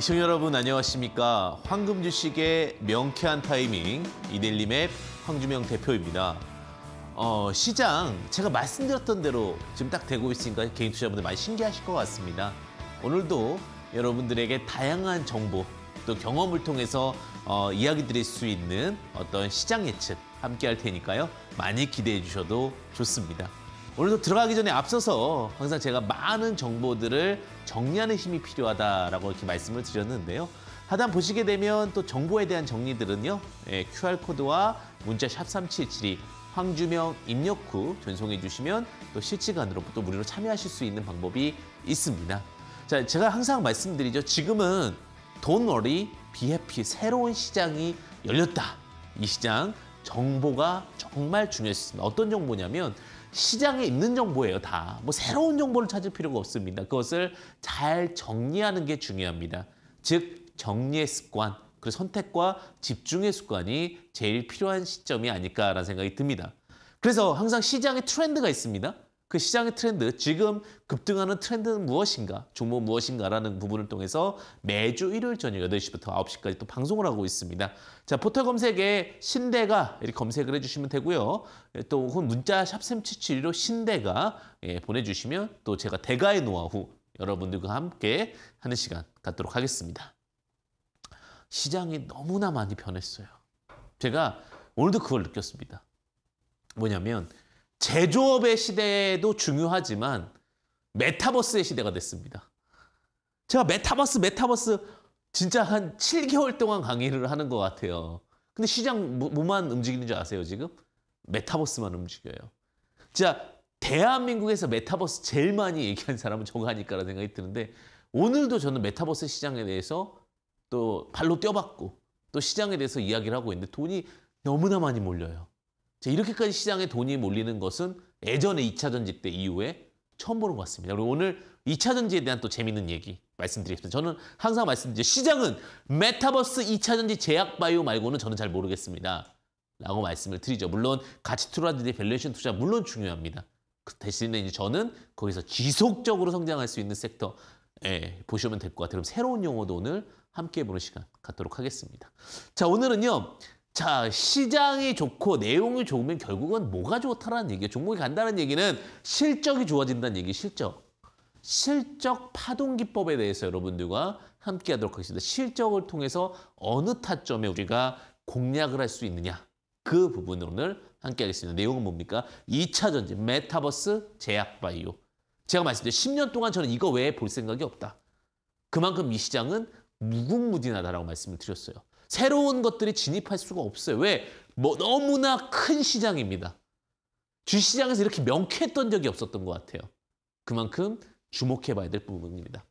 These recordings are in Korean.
시청자 여러분 안녕하십니까. 황금 주식의 명쾌한 타이밍 이델리맵 황주명 대표입니다. 어, 시장 제가 말씀드렸던 대로 지금 딱 되고 있으니까 개인 투자분들 많이 신기하실 것 같습니다. 오늘도 여러분들에게 다양한 정보 또 경험을 통해서 어, 이야기 드릴 수 있는 어떤 시장 예측 함께 할 테니까요. 많이 기대해 주셔도 좋습니다. 오늘도 들어가기 전에 앞서서 항상 제가 많은 정보들을 정리하는 힘이 필요하다라고 이렇게 말씀을 드렸는데요. 하단 보시게 되면 또 정보에 대한 정리들은요. 예, QR코드와 문자 샵3772 황주명 입력 후 전송해 주시면 또 실시간으로 또 무료로 참여하실 수 있는 방법이 있습니다. 자, 제가 항상 말씀드리죠. 지금은 돈 월이 비해피 새로운 시장이 열렸다. 이 시장 정보가 정말 중요했습니다. 어떤 정보냐면 시장에 있는 정보예요, 다. 뭐 새로운 정보를 찾을 필요가 없습니다. 그것을 잘 정리하는 게 중요합니다. 즉, 정리의 습관, 그리고 선택과 집중의 습관이 제일 필요한 시점이 아닐까라는 생각이 듭니다. 그래서 항상 시장에 트렌드가 있습니다. 그 시장의 트렌드, 지금 급등하는 트렌드는 무엇인가, 종목 무엇인가라는 부분을 통해서 매주 일요일 저녁 8시부터 9시까지 또 방송을 하고 있습니다. 자, 포털 검색에 신대가 이렇게 검색을 해주시면 되고요. 예, 또 혹은 문자 샵 3771로 신대가 예, 보내주시면 또 제가 대가의 노하우 여러분들과 함께 하는 시간 갖도록 하겠습니다. 시장이 너무나 많이 변했어요. 제가 오늘도 그걸 느꼈습니다. 뭐냐면 제조업의 시대도 중요하지만 메타버스의 시대가 됐습니다. 제가 메타버스, 메타버스 진짜 한 7개월 동안 강의를 하는 것 같아요. 근데 시장 뭐만 움직이는 줄 아세요, 지금? 메타버스만 움직여요. 진짜 대한민국에서 메타버스 제일 많이 얘기한 사람은 정하니까라는 생각이 드는데 오늘도 저는 메타버스 시장에 대해서 또 발로 뛰어봤고 또 시장에 대해서 이야기를 하고 있는데 돈이 너무나 많이 몰려요. 자, 이렇게까지 시장에 돈이 몰리는 것은 예전에 2차 전지 때 이후에 처음 보는 것 같습니다. 그리고 오늘 2차 전지에 대한 또 재밌는 얘기 말씀드리겠습니다. 저는 항상 말씀드리죠. 시장은 메타버스 2차 전지 제약 바이오 말고는 저는 잘 모르겠습니다. 라고 말씀을 드리죠. 물론 가치 투자들의 밸류에이션 투자 물론 중요합니다. 그 대신에 이제 저는 거기서 지속적으로 성장할 수 있는 섹터 예, 보시면 될 것 같아요. 그럼 새로운 용어도 오늘 함께 보는 시간 갖도록 하겠습니다. 자, 오늘은요. 자, 시장이 좋고 내용이 좋으면 결국은 뭐가 좋다라는 얘기예요. 종목이 간다는 얘기는 실적이 좋아진다는 얘기, 실적. 실적 파동 기법에 대해서 여러분들과 함께 하도록 하겠습니다. 실적을 통해서 어느 타점에 우리가 공략을 할 수 있느냐. 그 부분을 오늘 함께 하겠습니다. 내용은 뭡니까? 2차 전지, 메타버스, 제약바이오. 제가 말씀드린 10년 동안 저는 이거 외에 볼 생각이 없다. 그만큼 이 시장은 무궁무진하다라고 말씀을 드렸어요. 새로운 것들이 진입할 수가 없어요. 왜? 뭐 너무나 큰 시장입니다. 주시장에서 이렇게 명쾌했던 적이 없었던 것 같아요. 그만큼 주목해봐야 될 부분입니다.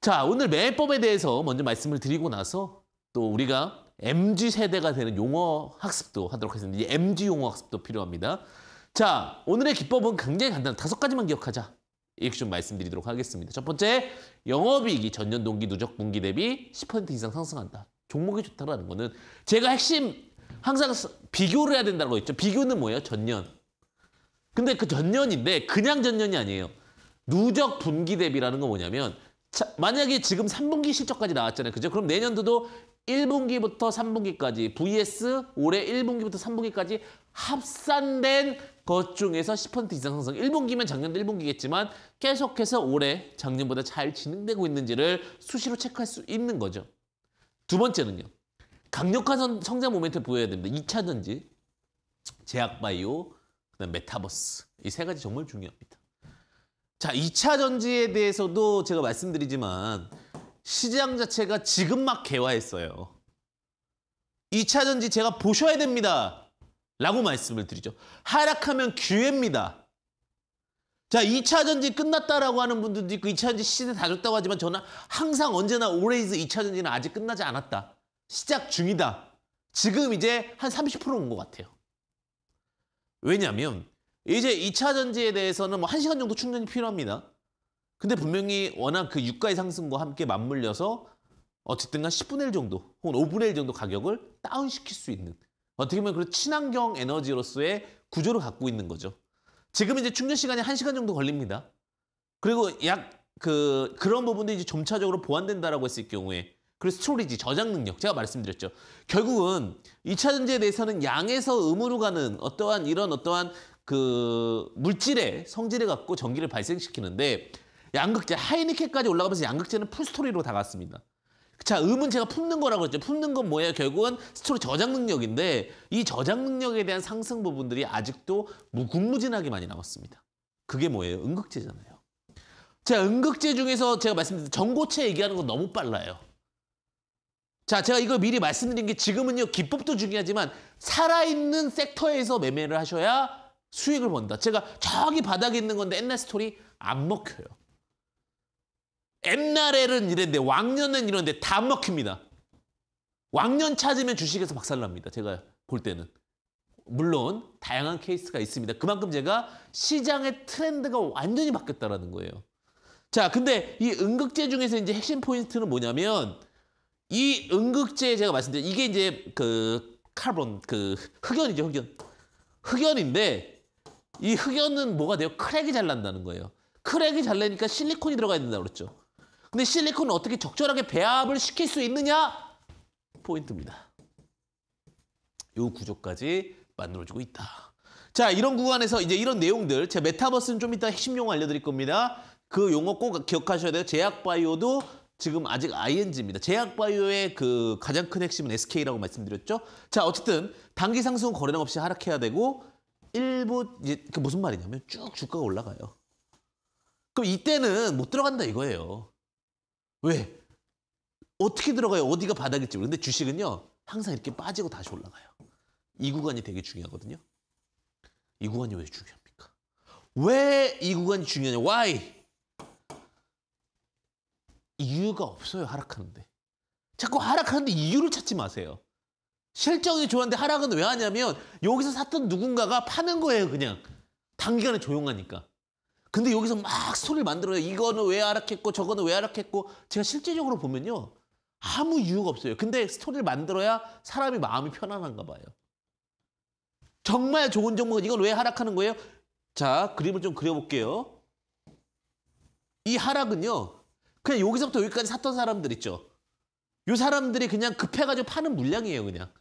자, 오늘 매법에 대해서 먼저 말씀을 드리고 나서 또 우리가 MG 세대가 되는 용어 학습도 하도록 하겠습니다. MG 용어 학습도 필요합니다. 자, 오늘의 기법은 굉장히 간단한 다섯 가지만 기억하자. 이렇게 좀 말씀드리도록 하겠습니다. 첫 번째, 영업이익이 전년 동기 누적 분기 대비 10% 이상 상승한다. 종목이 좋다라는 거는 제가 핵심 항상 비교를 해야 된다고 했죠. 비교는 뭐예요? 전년. 근데 그 전년인데 그냥 전년이 아니에요. 누적 분기 대비라는 건 뭐냐면 자, 만약에 지금 3분기 실적까지 나왔잖아요. 그죠? 그럼 내년도도 1분기부터 3분기까지 vs 올해 1분기부터 3분기까지 합산된 것 중에서 10% 이상 상승. 1분기면 작년도 1분기겠지만 계속해서 올해 작년보다 잘 진행되고 있는지를 수시로 체크할 수 있는 거죠. 두 번째는요. 강력한 성장 모멘트 를 보여야 됩니다. 2차 전지, 제약바이오, 그다음 메타버스. 이 세 가지 정말 중요합니다. 자, 2차 전지에 대해서도 제가 말씀드리지만 시장 자체가 지금 막 개화했어요. 2차 전지 제가 보셔야 됩니다. 라고 말씀을 드리죠. 하락하면 기회입니다. 자, 2차 전지 끝났다라고 하는 분들도 있고 2차 전지 시대 다 줬다고 하지만 저는 항상 언제나 올해이즈 2차 전지는 아직 끝나지 않았다. 시작 중이다. 지금 이제 한 30%온 것 같아요. 왜냐하면 이제 2차 전지에 대해서는 뭐 1시간 정도 충전이 필요합니다. 근데 분명히 워낙 그 유가의 상승과 함께 맞물려서 어쨌든 간 10분의 1 정도 혹은 5분의 1 정도 가격을 다운시킬 수 있는 어떻게 보면 그 친환경 에너지로서의 구조를 갖고 있는 거죠. 지금 이제 충전 시간이 한시간 정도 걸립니다. 그리고 약 그 그런 부분도이제 점차적으로 보완된다라고 했을 경우에 그리고 스토리지 저장 능력 제가 말씀드렸죠. 결국은 이차 전지에 대해서는 양에서 음으로 가는 어떠한 이런 어떠한 그 물질의 성질을 갖고 전기를 발생시키는데 양극재 하이니케까지 올라가면서 양극재는 풀스토리로 다갔습니다. 자, 음은 제가 품는 거라고 했죠. 품는 건 뭐예요? 결국은 스토리 저장 능력인데 이 저장 능력에 대한 상승 부분들이 아직도 무궁무진하게 많이 남았습니다. 그게 뭐예요? 응극제잖아요. 자, 응극제 중에서 제가 말씀드린 전고체 얘기하는 건 너무 빨라요. 자, 제가 이거 미리 말씀드린 게 지금은요, 기법도 중요하지만 살아있는 섹터에서 매매를 하셔야 수익을 번다. 제가 저기 바닥에 있는 건데 옛날 스토리 안 먹혀요. 옛날에는 이랬는데 왕년은 이런데 다 먹힙니다. 왕년 찾으면 주식에서 박살납니다. 제가 볼 때는. 물론 다양한 케이스가 있습니다. 그만큼 제가 시장의 트렌드가 완전히 바뀌었다라는 거예요. 자, 근데 이 응극제 중에서 이제 핵심 포인트는 뭐냐면 이 응극제 제가 말씀드린 이게 이제 그 카본 그 흑연이죠, 흑연. 흑연인데 이 흑연은 뭐가 돼요? 크랙이 잘 난다는 거예요. 크랙이 잘 나니까 실리콘이 들어가야 된다고 그랬죠. 근데 실리콘은 어떻게 적절하게 배합을 시킬 수 있느냐? 포인트입니다. 이 구조까지 만들어지고 있다. 자, 이런 구간에서 이제 이런 내용들, 제 메타버스는 좀 이따 핵심 용어 알려드릴 겁니다. 그 용어 꼭 기억하셔야 돼요. 제약바이오도 지금 아직 ING입니다. 제약바이오의 그 가장 큰 핵심은 SK라고 말씀드렸죠. 자, 어쨌든 단기 상승 은 거래량 없이 하락해야 되고 일부 이게 무슨 말이냐면 쭉 주가가 올라가요. 그럼 이때는 못 들어간다 이거예요. 왜? 어떻게 들어가요? 어디가 바닥일지 모르는데 주식은요. 항상 이렇게 빠지고 다시 올라가요. 이 구간이 되게 중요하거든요. 이 구간이 왜 중요합니까? 왜 이 구간이 중요하냐? Why? 이유가 없어요. 하락하는데. 자꾸 하락하는데 이유를 찾지 마세요. 실적이 좋았는데 하락은 왜 하냐면 여기서 샀던 누군가가 파는 거예요. 그냥. 단기간에 조용하니까. 근데 여기서 막 소리를 만들어요. 이거는 왜 알았겠고 저거는 왜 알았겠고 제가 실제적으로 보면요. 아무 이유가 없어요. 근데 스토리를 만들어야 사람이 마음이 편안한가 봐요. 정말 좋은 정보가 이걸 왜 하락하는 거예요? 자, 그림을 좀 그려볼게요. 이 하락은요. 그냥 여기서부터 여기까지 샀던 사람들 있죠. 요 사람들이 그냥 급해가지고 파는 물량이에요, 그냥.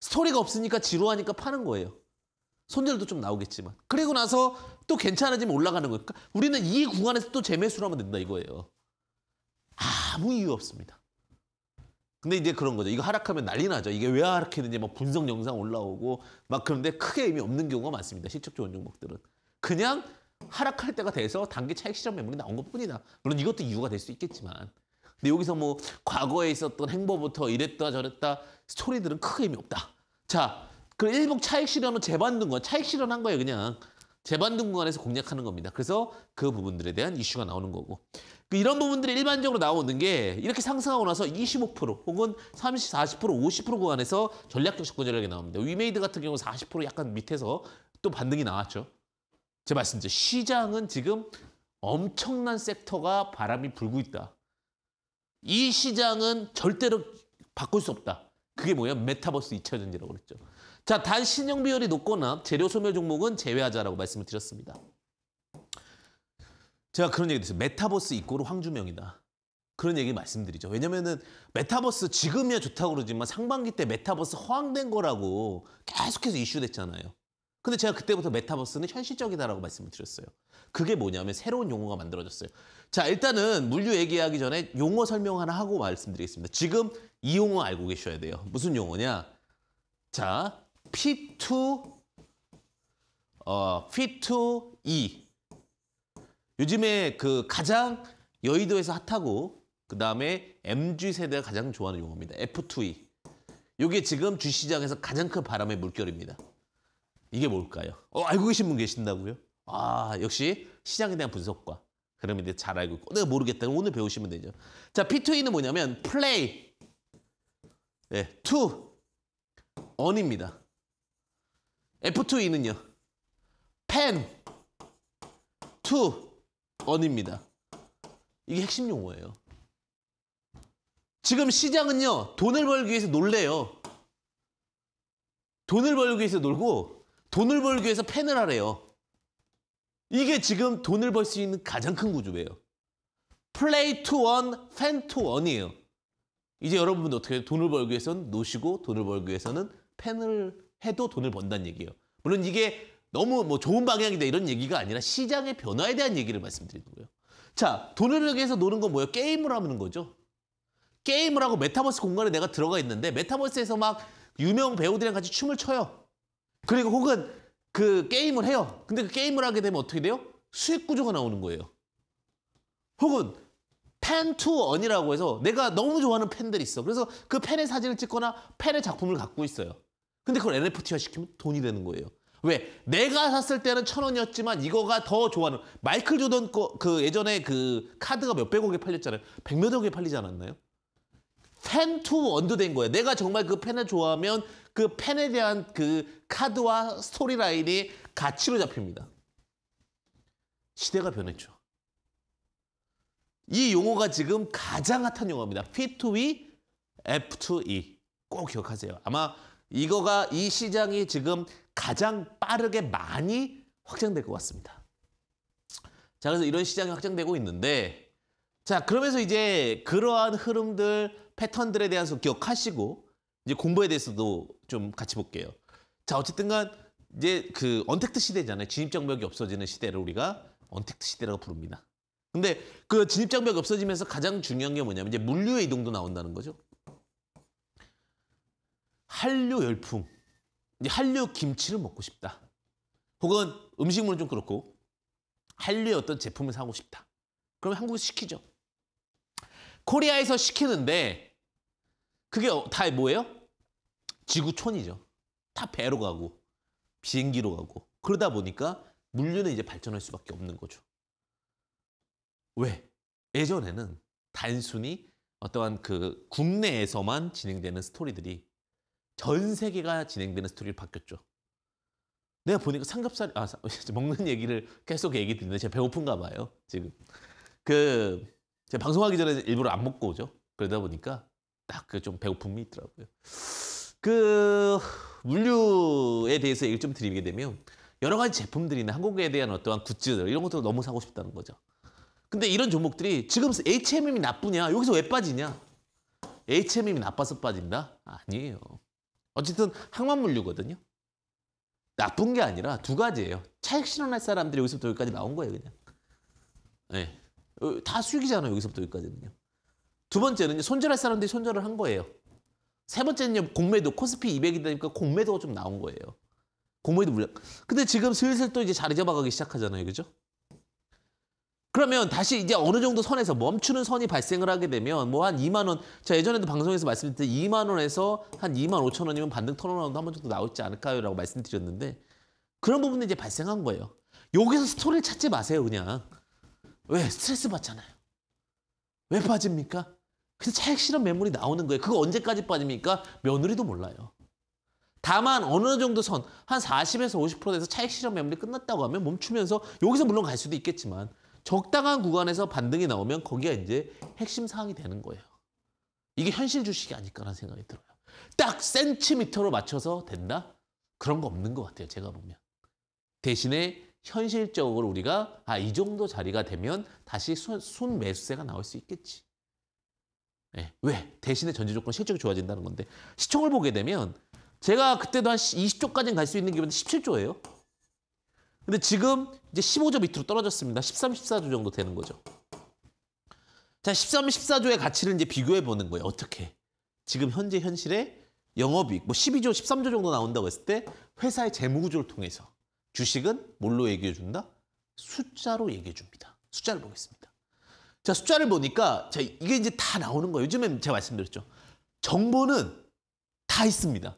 스토리가 없으니까 지루하니까 파는 거예요. 손절도 좀 나오겠지만 그리고 나서 또 괜찮아지면 올라가는 거니까 그러니까 우리는 이 구간에서 또 재매수를 하면 된다 이거예요. 아무 이유 없습니다. 근데 이제 그런 거죠. 이거 하락하면 난리 나죠. 이게 왜 하락했는지 막 분석 영상 올라오고 막 그런데 크게 의미 없는 경우가 많습니다. 실적 좋은 종목들은. 그냥 하락할 때가 돼서 단기 차익 시장 매물이 나온 것뿐이다. 물론 이것도 이유가 될 수 있겠지만. 근데 여기서 뭐 과거에 있었던 행보부터 이랬다 저랬다 스토리들은 크게 의미 없다. 자, 그 일복 차익 실현은 재반등 건 차익 실현한 거예요 그냥 재반등 구간에서 공략하는 겁니다. 그래서 그 부분들에 대한 이슈가 나오는 거고 그 이런 부분들이 일반적으로 나오는 게 이렇게 상승하고 나서 25% 혹은 30, 40%, 50% 구간에서 전략적 접근 전략이 나옵니다. 위메이드 같은 경우는 40% 약간 밑에서 또 반등이 나왔죠. 제가 말씀드린 시장은 지금 엄청난 섹터가 바람이 불고 있다. 이 시장은 절대로 바꿀 수 없다. 그게 뭐예요? 메타버스 2차전지라고 그랬죠. 자, 단 신용 비율이 높거나 재료 소멸 종목은 제외하자라고 말씀을 드렸습니다. 제가 그런 얘기 드렸어요. 메타버스 입고로 황주명이다. 그런 얘기 말씀드리죠. 왜냐면은 메타버스 지금이야 좋다고 그러지만 상반기 때 메타버스 허황된 거라고 계속해서 이슈됐잖아요. 근데 제가 그때부터 메타버스는 현실적이다라고 말씀을 드렸어요. 그게 뭐냐면 새로운 용어가 만들어졌어요. 자, 일단은 물류 얘기하기 전에 용어 설명 하나 하고 말씀드리겠습니다. 지금 이 용어 알고 계셔야 돼요. 무슨 용어냐? 자, P2 어, P2E 요즘에 그 가장 여의도에서 핫하고 그 다음에 MG 세대가 가장 좋아하는 용어입니다. F2E 요게 지금 주시장에서 가장 큰 바람의 물결입니다. 이게 뭘까요? 어, 알고 계신 분 계신다고요? 아 역시 시장에 대한 분석과 그러면 이제 잘 알고 있고 내가 모르겠다면 오늘 배우시면 되죠. 자 P2E는 뭐냐면 플레이 네, to on입니다. F2E는요. 펜, e n 입니다 이게 핵심 용어예요. 지금 시장은요. 돈을 벌기 위해서 놀래요. 돈을 벌기 위해서 놀고 돈을 벌기 위해서 펜을 하래요. 이게 지금 돈을 벌 수 있는 가장 큰 구조예요. 플레이 투 원, 펜투 원이에요. 이제 여러분들 어떻게 돈을 벌기 위해서는 노시고 돈을 벌기 위해서는 펜을 해도 돈을 번다는 얘기예요. 물론 이게 너무 뭐 좋은 방향이다 이런 얘기가 아니라 시장의 변화에 대한 얘기를 말씀드리는 거예요. 자, 돈을 여기서 노는 건 뭐예요? 게임을 하는 거죠. 게임을 하고 메타버스 공간에 내가 들어가 있는데 메타버스에서 막 유명 배우들이랑 같이 춤을 춰요. 그리고 혹은 그 게임을 해요. 근데 그 게임을 하게 되면 어떻게 돼요? 수익 구조가 나오는 거예요. 혹은 팬투 원이라고 해서 내가 너무 좋아하는 팬들이 있어. 그래서 그 팬의 사진을 찍거나 팬의 작품을 갖고 있어요. 근데 그걸 NFT화 시키면 돈이 되는 거예요. 왜? 내가 샀을 때는 천 원이었지만 이거가 더 좋아하는 마이클 조던 거, 그 예전에 그 카드가 몇백억에 팔렸잖아요. 백몇억에 팔리지 않았나요? 팬투 원도 된 거예요. 내가 정말 그 팬을 좋아하면 그 팬에 대한 그 카드와 스토리라인이 가치로 잡힙니다. 시대가 변했죠. 이 용어가 지금 가장 핫한 용어입니다. P2E, F2E. 꼭 기억하세요. 아마 이거가 이 시장이 지금 가장 빠르게 많이 확장될 것 같습니다. 자, 그래서 이런 시장이 확장되고 있는데 자, 그러면서 이제 그러한 흐름들, 패턴들에 대해서 기억하시고 이제 공부에 대해서도 좀 같이 볼게요. 자, 어쨌든 간 이제 그 언택트 시대잖아요. 진입장벽이 없어지는 시대를 우리가 언택트 시대라고 부릅니다. 근데 그 진입장벽이 없어지면서 가장 중요한 게 뭐냐면 이제 물류의 이동도 나온다는 거죠. 한류 열풍, 한류 김치를 먹고 싶다. 혹은 음식물은 좀 그렇고 한류의 어떤 제품을 사고 싶다. 그럼 한국에서 시키죠. 코리아에서 시키는데 그게 어, 다 뭐예요? 지구촌이죠. 다 배로 가고 비행기로 가고 그러다 보니까 물류는 이제 발전할 수밖에 없는 거죠. 왜? 예전에는 단순히 어떠한 그 국내에서만 진행되는 스토리들이 전 세계가 진행되는 스토리를 바뀌었죠. 내가 보니까 삼겹살 아 먹는 얘기를 계속 얘기 드리는데 제가 배고픈가 봐요 지금 그 제가 방송하기 전에 일부러 안 먹고 오죠 그러다 보니까 딱 그 좀 배고픔이 있더라고요 그 물류에 대해서 얘기를 좀 드리게 되면 여러 가지 제품들이나 한국에 대한 어떠한 굿즈들 이런 것도 너무 사고 싶다는 거죠 근데 이런 종목들이 지금 HMM이 나쁘냐 여기서 왜 빠지냐 HMM이 나빠서 빠진다 아니에요 어쨌든 항만 물류거든요. 나쁜 게 아니라 두 가지예요. 차익 실현할 사람들이 여기서부터 여기까지 나온 거예요, 그냥. 예. 네. 다 수익이잖아요, 여기서부터 여기까지는요. 두 번째는 손절할 사람들이 손절을 한 거예요. 세 번째는요, 공매도 코스피 200이다니까 공매도가 좀 나온 거예요. 공매도 물량. 근데 지금 슬슬 또 이제 자리 잡아가기 시작하잖아요, 그죠? 그러면 다시 이제 어느 정도 선에서 멈추는 선이 발생을 하게 되면 뭐 한 2만 원, 자 예전에도 방송에서 말씀드렸듯 이 2만 원에서 한 2만 5천 원이면 반등 터널라운드한번 정도 나오지 않을까요라고 말씀드렸는데 그런 부분이 이제 발생한 거예요. 여기서 스토리를 찾지 마세요 그냥. 왜? 스트레스 받잖아요. 왜 빠집니까? 그래서 차액 실현 매물이 나오는 거예요. 그거 언제까지 빠집니까? 며느리도 몰라요. 다만 어느 정도 선, 한 40에서 50%에서차액 실현 매물이 끝났다고 하면 멈추면서 여기서 물론 갈 수도 있겠지만 적당한 구간에서 반등이 나오면 거기가 이제 핵심 사항이 되는 거예요. 이게 현실 주식이 아닐까라는 생각이 들어요. 딱 센티미터로 맞춰서 된다? 그런 거 없는 것 같아요. 제가 보면. 대신에 현실적으로 우리가 아 이 정도 자리가 되면 다시 순, 순 매수세가 나올 수 있겠지. 네. 왜? 대신에 전제 조건 실적이 좋아진다는 건데 시총을 보게 되면 제가 그때도 한 20조까지는 갈 수 있는 기분인데 17조예요. 근데 지금 이제 15조 밑으로 떨어졌습니다. 13, 14조 정도 되는 거죠. 자, 13, 14조의 가치를 이제 비교해 보는 거예요. 어떻게? 지금 현재 현실에 영업이익, 뭐 12조, 13조 정도 나온다고 했을 때 회사의 재무구조를 통해서 주식은 뭘로 얘기해 준다? 숫자로 얘기해 줍니다. 숫자를 보겠습니다. 자, 숫자를 보니까 자, 이게 이제 다 나오는 거예요. 요즘에 제가 말씀드렸죠. 정보는 다 있습니다.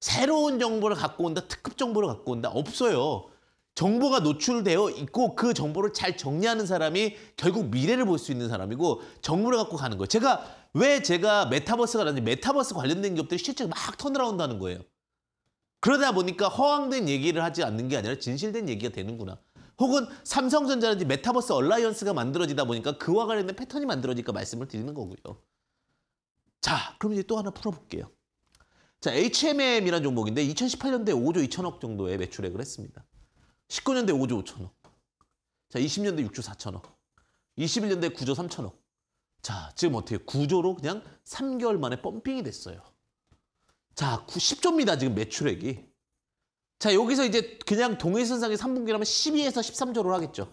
새로운 정보를 갖고 온다, 특급 정보를 갖고 온다. 없어요. 정보가 노출되어 있고 그 정보를 잘 정리하는 사람이 결국 미래를 볼 수 있는 사람이고 정보를 갖고 가는 거예요. 제가 왜 제가 메타버스가 아니 지 메타버스 관련된 기업들이 실제 막터어라운드는 거예요. 그러다 보니까 허황된 얘기를 하지 않는 게 아니라 진실된 얘기가 되는구나. 혹은 삼성전자라든지 메타버스 얼라이언스가 만들어지다 보니까 그와 관련된 패턴이 만들어지니까 말씀을 드리는 거고요. 자, 그럼 이제 또 하나 풀어볼게요. 자, HMM이라는 종목인데 2018년도에 5조 2천억 정도의 매출액을 했습니다. 19년대 5조 5천억. 자, 20년대 6조 4천억. 21년대 9조 3천억. 자, 지금 어떻게 9조로 그냥 3개월 만에 펌핑이 됐어요. 자, 10조입니다. 지금 매출액이. 자, 여기서 이제 그냥 동일선상의 3분기라면 12에서 13조를 하겠죠.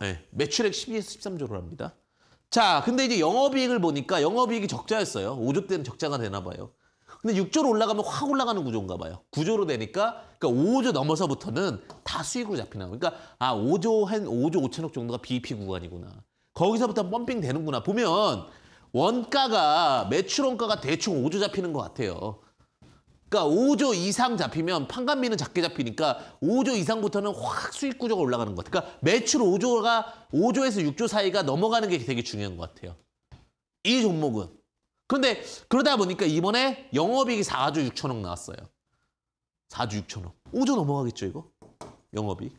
네, 매출액 12에서 13조를 합니다. 자, 근데 이제 영업이익을 보니까 영업이익이 적자였어요. 5조 때는 적자가 되나 봐요. 근데 6조로 올라가면 확 올라가는 구조인가 봐요. 9조로 되니까 그러니까 5조 넘어서부터는 다 수익으로 잡히나. 그러니까 아 5조 한 5조 5천억 정도가 BEP 구간이구나. 거기서부터 펌핑 되는구나. 보면 원가가 매출 원가가 대충 5조 잡히는 것 같아요. 그러니까 5조 이상 잡히면 판관비는 작게 잡히니까 5조 이상부터는 확 수익 구조가 올라가는 것 같아요. 그러니까 매출 5조가 5조에서 6조 사이가 넘어가는 게 되게 중요한 것 같아요. 이 종목은 근데 그러다 보니까 이번에 영업이익이 4조 6천억 나왔어요. 4조 6천억. 5조 넘어가겠죠, 이거? 영업이익.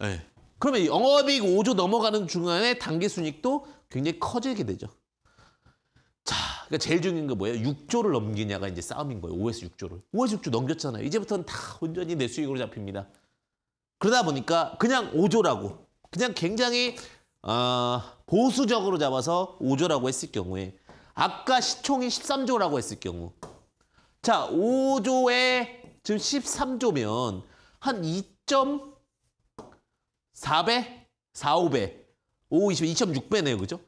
예. 네. 그러면 영업이익 5조 넘어가는 중간에 단기 순익도 굉장히 커지게 되죠. 자, 그러니까 제일 중요한 게 뭐예요? 6조를 넘기냐가 이제 싸움인 거예요. 5에서 6조를. 5에서 6조 넘겼잖아요. 이제부터는 다 온전히 내 수익으로 잡힙니다. 그러다 보니까 그냥 5조라고 그냥 굉장히 어, 보수적으로 잡아서 5조라고 했을 경우에 아까 시총이 13조라고 했을 경우 자 5조에 지금 13조면 한 2.4배? 4, 5배 5, 20, 2.6배네요 그죠?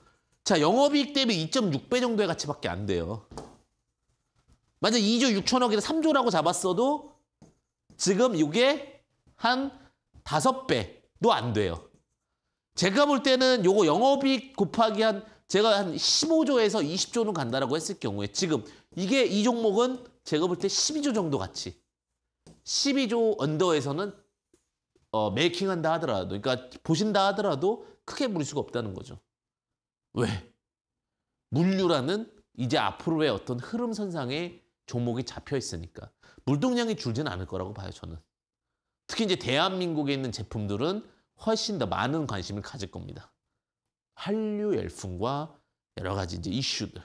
자 영업이익 대비 2.6배 정도의 가치밖에 안 돼요 만약 2조 6천억이라 3조라고 잡았어도 지금 이게 한 5배도 안 돼요 제가 볼 때는 요거 영업이익 곱하기 한 제가 한 15조에서 20조는 간다라고 했을 경우에 지금 이게 이 종목은 제가 볼 때 12조 정도 같이 12조 언더에서는 어, 메이킹한다 하더라도 그러니까 보신다 하더라도 크게 물리수가 없다는 거죠. 왜? 물류라는 이제 앞으로의 어떤 흐름 선상에 종목이 잡혀 있으니까 물동량이 줄진 않을 거라고 봐요 저는. 특히 이제 대한민국에 있는 제품들은 훨씬 더 많은 관심을 가질 겁니다. 한류 열풍과 여러 가지 이제 이슈들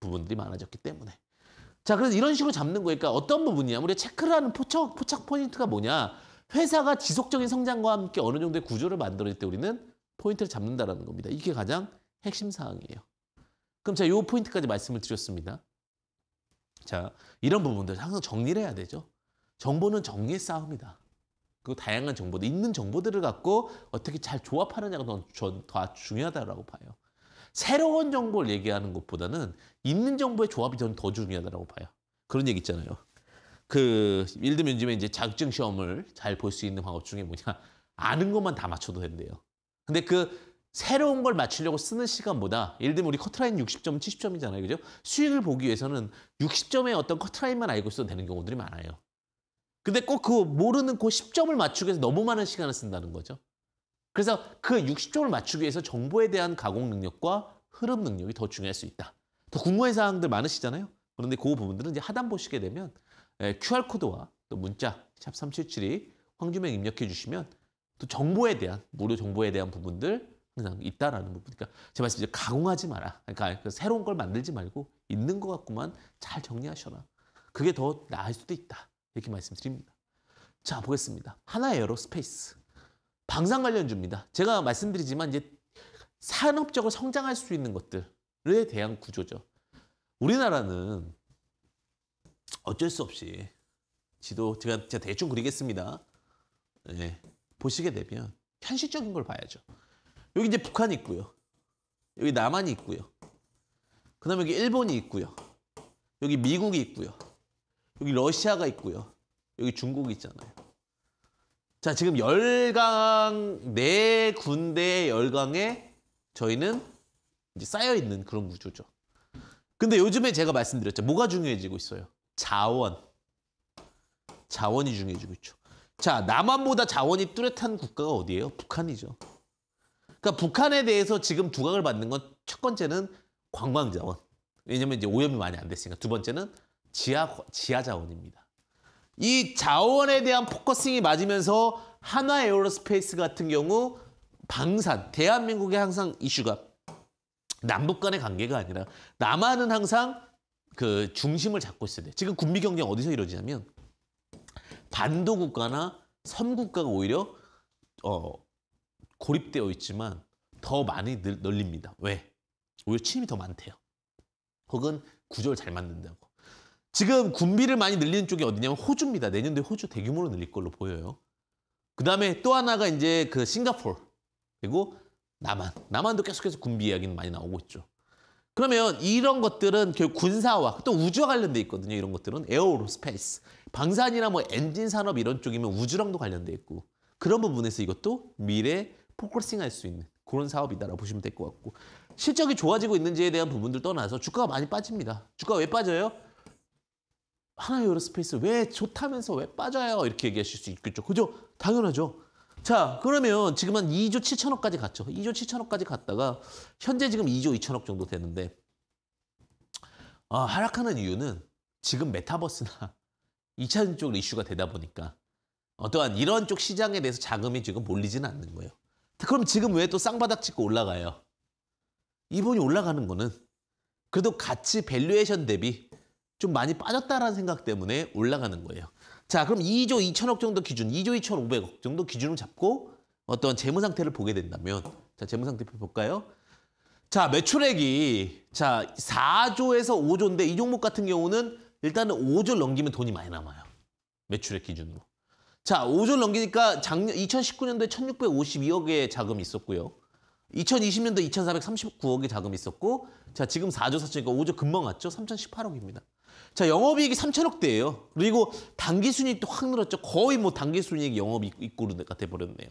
부분들이 많아졌기 때문에 자 그래서 이런 식으로 잡는 거니까 어떤 부분이냐 우리 체크를 하는 포착, 포착 포인트가 뭐냐 회사가 지속적인 성장과 함께 어느 정도의 구조를 만들어낼때 우리는 포인트를 잡는다라는 겁니다 이게 가장 핵심 사항이에요 그럼 제가 요 포인트까지 말씀을 드렸습니다 자 이런 부분들 항상 정리를 해야 되죠 정보는 정리의 싸움이다 그 다양한 정보들 있는 정보들을 갖고 어떻게 잘 조합하느냐가 더중요하다고 봐요. 새로운 정보를 얘기하는 것보다는 있는 정보의 조합이 저는 더 중요하다고 봐요. 그런 얘기 있잖아요. 그 예를 들면 요즘에 이제 자격증 시험을 잘 볼 수 있는 방법 중에 뭐냐 아는 것만 다 맞춰도 된대요. 근데 그 새로운 걸 맞추려고 쓰는 시간보다 예를 들면 우리 커트라인 60점, 70점이잖아요. 그죠? 수익을 보기 위해서는 60점의 어떤 커트라인만 알고 있어도 되는 경우들이 많아요. 근데 꼭 그 모르는 그 10점을 맞추기 위해서 너무 많은 시간을 쓴다는 거죠. 그래서 그 60점을 맞추기 위해서 정보에 대한 가공 능력과 흐름 능력이 더 중요할 수 있다. 더 궁금한 사항들 많으시잖아요. 그런데 그 부분들은 이제 하단 보시게 되면 QR코드와 예, 또 문자 샵3772 황주명 입력해 주시면 또 정보에 대한 무료 정보에 대한 부분들 항상 있다라는 부분. 그니까제 말씀드린 가공하지 마라. 그러니까 그 새로운 걸 만들지 말고 있는 것 같구만 잘 정리하셔라. 그게 더 나을 수도 있다. 이렇게 말씀드립니다. 자, 보겠습니다. 하나예요, 스페이스. 방산 관련주입니다. 제가 말씀드리지만 이제 산업적으로 성장할 수 있는 것들에 대한 구조죠. 우리나라는 어쩔 수 없이 지도 제가 대충 그리겠습니다. 네, 보시게 되면 현실적인 걸 봐야죠. 여기 이제 북한이 있고요. 여기 남한이 있고요. 그 다음에 여기 일본이 있고요. 여기 미국이 있고요. 여기 러시아가 있고요. 여기 중국이 있잖아요. 자, 지금 열강 네 군데의 열강에 저희는 이제 쌓여 있는 그런 구조죠. 근데 요즘에 제가 말씀드렸죠. 뭐가 중요해지고 있어요? 자원. 자원이 중요해지고 있죠. 자, 남한보다 자원이 뚜렷한 국가가 어디예요? 북한이죠. 그러니까 북한에 대해서 지금 두각을 받는 건 첫 번째는 관광 자원. 왜냐면 이제 오염이 많이 안 됐으니까. 두 번째는 지하, 지하 자원입니다. 이 자원에 대한 포커싱이 맞으면서 하나 에어로스페이스 같은 경우 방산, 대한민국의 항상 이슈가 남북 간의 관계가 아니라 남한은 항상 그 중심을 잡고 있어야 돼. 지금 군비 경쟁 어디서 이루어지냐면 반도 국가나 섬 국가가 오히려 어, 고립되어 있지만 더 많이 늘, 널립니다. 왜? 오히려 침이더 많대요. 혹은 구조를 잘 만든다고. 지금 군비를 많이 늘리는 쪽이 어디냐면 호주입니다. 내년도에 호주 대규모로 늘릴 걸로 보여요. 그 다음에 또 하나가 이제 그 싱가포르 그리고 남한. 남한도 계속해서 군비 이야기는 많이 나오고 있죠. 그러면 이런 것들은 결국 군사와 또 우주와 관련돼 있거든요. 이런 것들은 에어로스페이스, 방산이나 뭐 엔진 산업 이런 쪽이면 우주랑도 관련돼 있고 그런 부분에서 이것도 미래 포커싱할 수 있는 그런 사업이다라고 보시면 될 것 같고 실적이 좋아지고 있는지에 대한 부분들 떠나서 주가가 많이 빠집니다. 주가가 왜 빠져요? 하나의 에어로스페이스 왜 좋다면서 왜 빠져요? 이렇게 얘기하실 수 있겠죠. 그죠? 당연하죠. 자, 그러면 지금 한 2조 7천억까지 갔죠. 2조 7천억까지 갔다가 현재 지금 2조 2천억 정도 되는데 아, 하락하는 이유는 지금 메타버스나 2차전 쪽 이슈가 되다 보니까 어떠한 이런 쪽 시장에 대해서 자금이 지금 몰리지는 않는 거예요. 그럼 지금 왜 또 쌍바닥 찍고 올라가요? 이분이 올라가는 거는 그래도 가치 밸류에이션 대비 좀 많이 빠졌다라는 생각 때문에 올라가는 거예요. 자, 그럼 2조 2천억 정도 기준, 2조 2,500억 정도 기준을 잡고 어떤 재무 상태를 보게 된다면 자, 재무 상태 표 볼까요? 자, 매출액이 자, 4조에서 5조인데 이 종목 같은 경우는 일단은 5조를 넘기면 돈이 많이 남아요. 매출액 기준으로. 자, 5조를 넘기니까 작년 2019년도에 1,652억의 자금이 있었고요. 2020년도 2,439억의 자금이 있었고 자, 지금 4조 4천이니까 5조 금방 왔죠? 3,018억입니다. 자, 영업이익이 3천억대예요. 그리고 당기순이익도확 늘었죠. 거의 뭐당기순이익 영업이익으로가 돼버렸네요.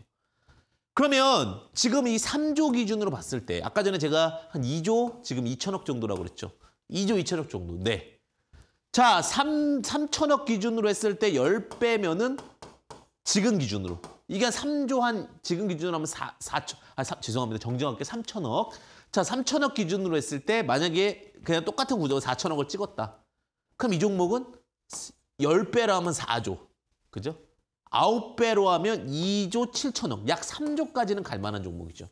그러면 지금 이 3조 기준으로 봤을 때 아까 전에 제가 한 2조 지금 2천억 정도라고 그랬죠. 2조 2천억 정도. 인데 네. 자, 3, 3천억 기준으로 했을 때 10배면은 지금 기준으로. 이게 한 3조 한 지금 기준으로 하면 4, 4천, 아, 3, 죄송합니다. 정정할게 3천억. 자, 3천억 기준으로 했을 때 만약에 그냥 똑같은 구조로 4천억을 찍었다. 그럼 이 종목은 10배로 하면 4조. 그죠? 9배로 하면 2조 7천억. 약 3조까지는 갈 만한 종목이죠.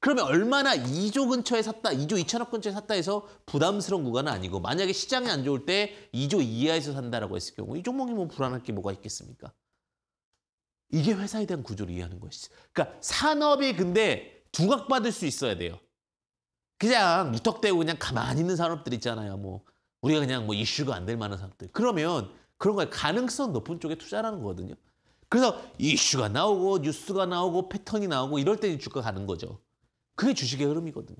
그러면 얼마나 2조 근처에 샀다, 2조 2천억 근처에 샀다 해서 부담스러운 구간은 아니고 만약에 시장이 안 좋을 때 2조 이하에서 산다라고 했을 경우 이 종목이 뭐 불안할 게 뭐가 있겠습니까? 이게 회사에 대한 구조를 이해하는 것이죠. 그러니까 산업이 근데 두각받을 수 있어야 돼요. 그냥 무턱대고 그냥 가만히 있는 산업들 있잖아요. 뭐 우리가 그냥 뭐 이슈가 안 될 만한 사람들. 그러면 그런 거에 가능성 높은 쪽에 투자하는 거거든요. 그래서 이슈가 나오고 뉴스가 나오고 패턴이 나오고 이럴 때 주가 가는 거죠. 그게 주식의 흐름이거든요.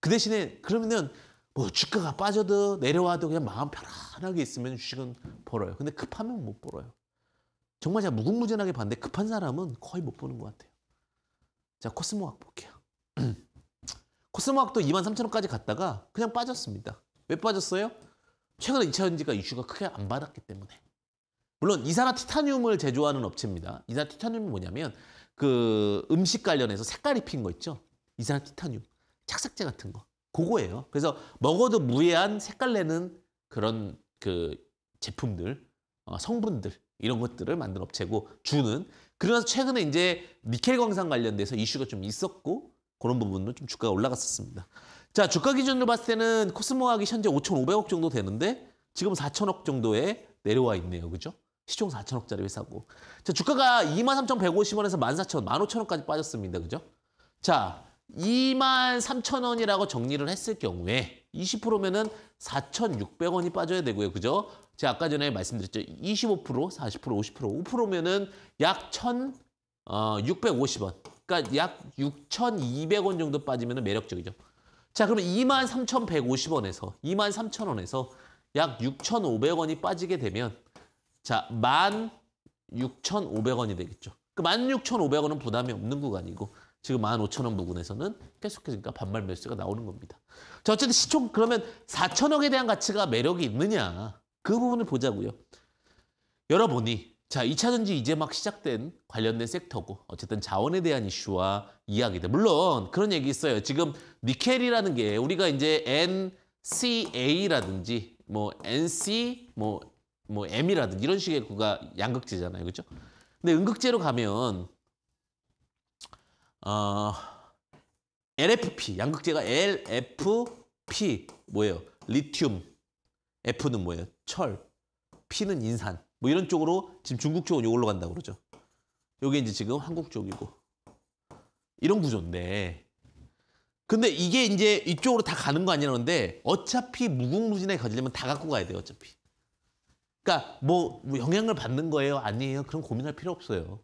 그 대신에 그러면은 뭐 주가가 빠져도 내려와도 그냥 마음 편안하게 있으면 주식은 벌어요. 근데 급하면 못 벌어요. 정말 제가 무궁무진하게 봤는데 급한 사람은 거의 못 보는 것 같아요. 자 코스모학 볼게요. 코스모학도 23,000원까지 갔다가 그냥 빠졌습니다. 왜 빠졌어요? 최근에 2차 전지가 이슈가 크게 안 받았기 때문에. 물론 이산화 티타늄을 제조하는 업체입니다. 이산화 티타늄이 뭐냐면 그 음식 관련해서 색깔이 핀 거 있죠. 이산화 티타늄. 착색제 같은 거. 그거예요. 그래서 먹어도 무해한 색깔 내는 그런 그 제품들, 어, 성분들 이런 것들을 만든 업체고 주는 그러면서 최근에 이제 니켈 광산 관련돼서 이슈가 좀 있었고 그런 부분도 좀 주가가 올라갔었습니다. 자, 주가 기준으로 봤을 때는 코스모학이 현재 5,500억 정도 되는데 지금 4,000억 정도에 내려와 있네요. 그죠? 시총 4,000억짜리 회사고. 자, 주가가 23,150원에서 14,000원, 15,000원까지 빠졌습니다. 그죠? 자, 23,000원이라고 정리를 했을 경우에 20%면은 4,600원이 빠져야 되고요. 그죠? 제가 아까 전에 말씀드렸죠. 25%, 40%, 50%, 5%면은 약 1,650원. 어, 그러니까 약 6,200원 정도 빠지면 매력적이죠. 자, 그러면 23,150원에서 23,000원에서 약 6,500원이 빠지게 되면 자, 16,500원이 되겠죠. 그 16,500원은 부담이 없는 구간이고 지금 15,000원 부근에서는 계속해서 그러니까 반발 매수가 나오는 겁니다. 자, 어쨌든 시총 그러면 4 0 0 0억에 대한 가치가 매력이 있느냐 그 부분을 보자고요. 여러분이 자, 2차전지 이제 막 시작된 관련된 섹터고 어쨌든 자원에 대한 이슈와 이야기들. 물론 그런 얘기 있어요. 지금 니켈이라는 게 우리가 이제 NCA라든지 뭐 NC 뭐, 뭐 M이라든지 이런 식의 구가 양극재잖아요. 그죠? 렇 근데 음극재로 가면 어, LFP, 양극재가 LFP 뭐예요? 리튬, F는 뭐예요? 철, P는 인산. 뭐 이런 쪽으로 지금 중국 쪽은 이걸로 간다고 그러죠. 요게 이제 지금 한국 쪽이고 이런 구조인데 근데 이게 이제 이쪽으로 다 가는 거 아니라는데 어차피 무궁무진하게 가지려면 다 갖고 가야 돼요 어차피 그러니까 뭐, 뭐 영향을 받는 거예요 아니에요 그런 고민할 필요 없어요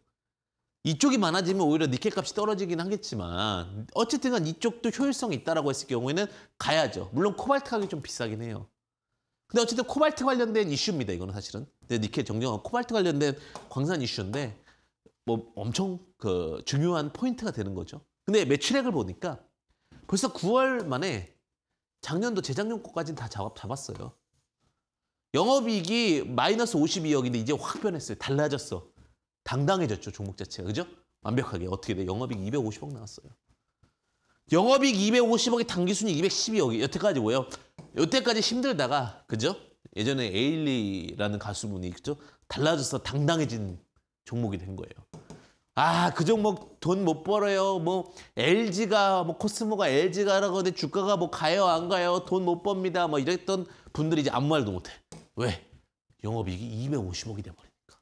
이쪽이 많아지면 오히려 니켈 값이 떨어지긴 하겠지만 어쨌든 간 이쪽도 효율성이 있다라고 했을 경우에는 가야죠 물론 코발트 가격이 좀 비싸긴 해요 근데 어쨌든 코발트 관련된 이슈입니다. 이거는 사실은. 근데 니켈 정정은 코발트 관련된 광산 이슈인데 뭐 엄청 그 중요한 포인트가 되는 거죠. 근데 매출액을 보니까 벌써 9월 만에 작년도 재작년 거까지는 다 잡, 잡았어요. 영업이익이 마이너스 52억인데 이제 확 변했어요. 달라졌어. 당당해졌죠. 종목 자체가. 그죠? 완벽하게. 어떻게 돼? 영업이익 250억 나왔어요. 영업이익 2 5 0억이 당기순이 212억이 여태까지 뭐예요? 여태까지 힘들다가 그죠? 예전에 에일리라는 가수분이 그죠? 달라져서 당당해진 종목이 된 거예요. 아, 그 종목 돈 못 벌어요. 뭐 LG가 뭐 코스모가 LG가라고 하는데 주가가 뭐 가요 안 가요. 돈 못 법니다. 뭐 이랬던 분들이 이제 아무 말도 못 해. 왜? 영업이익이 250억이 돼 버리니까.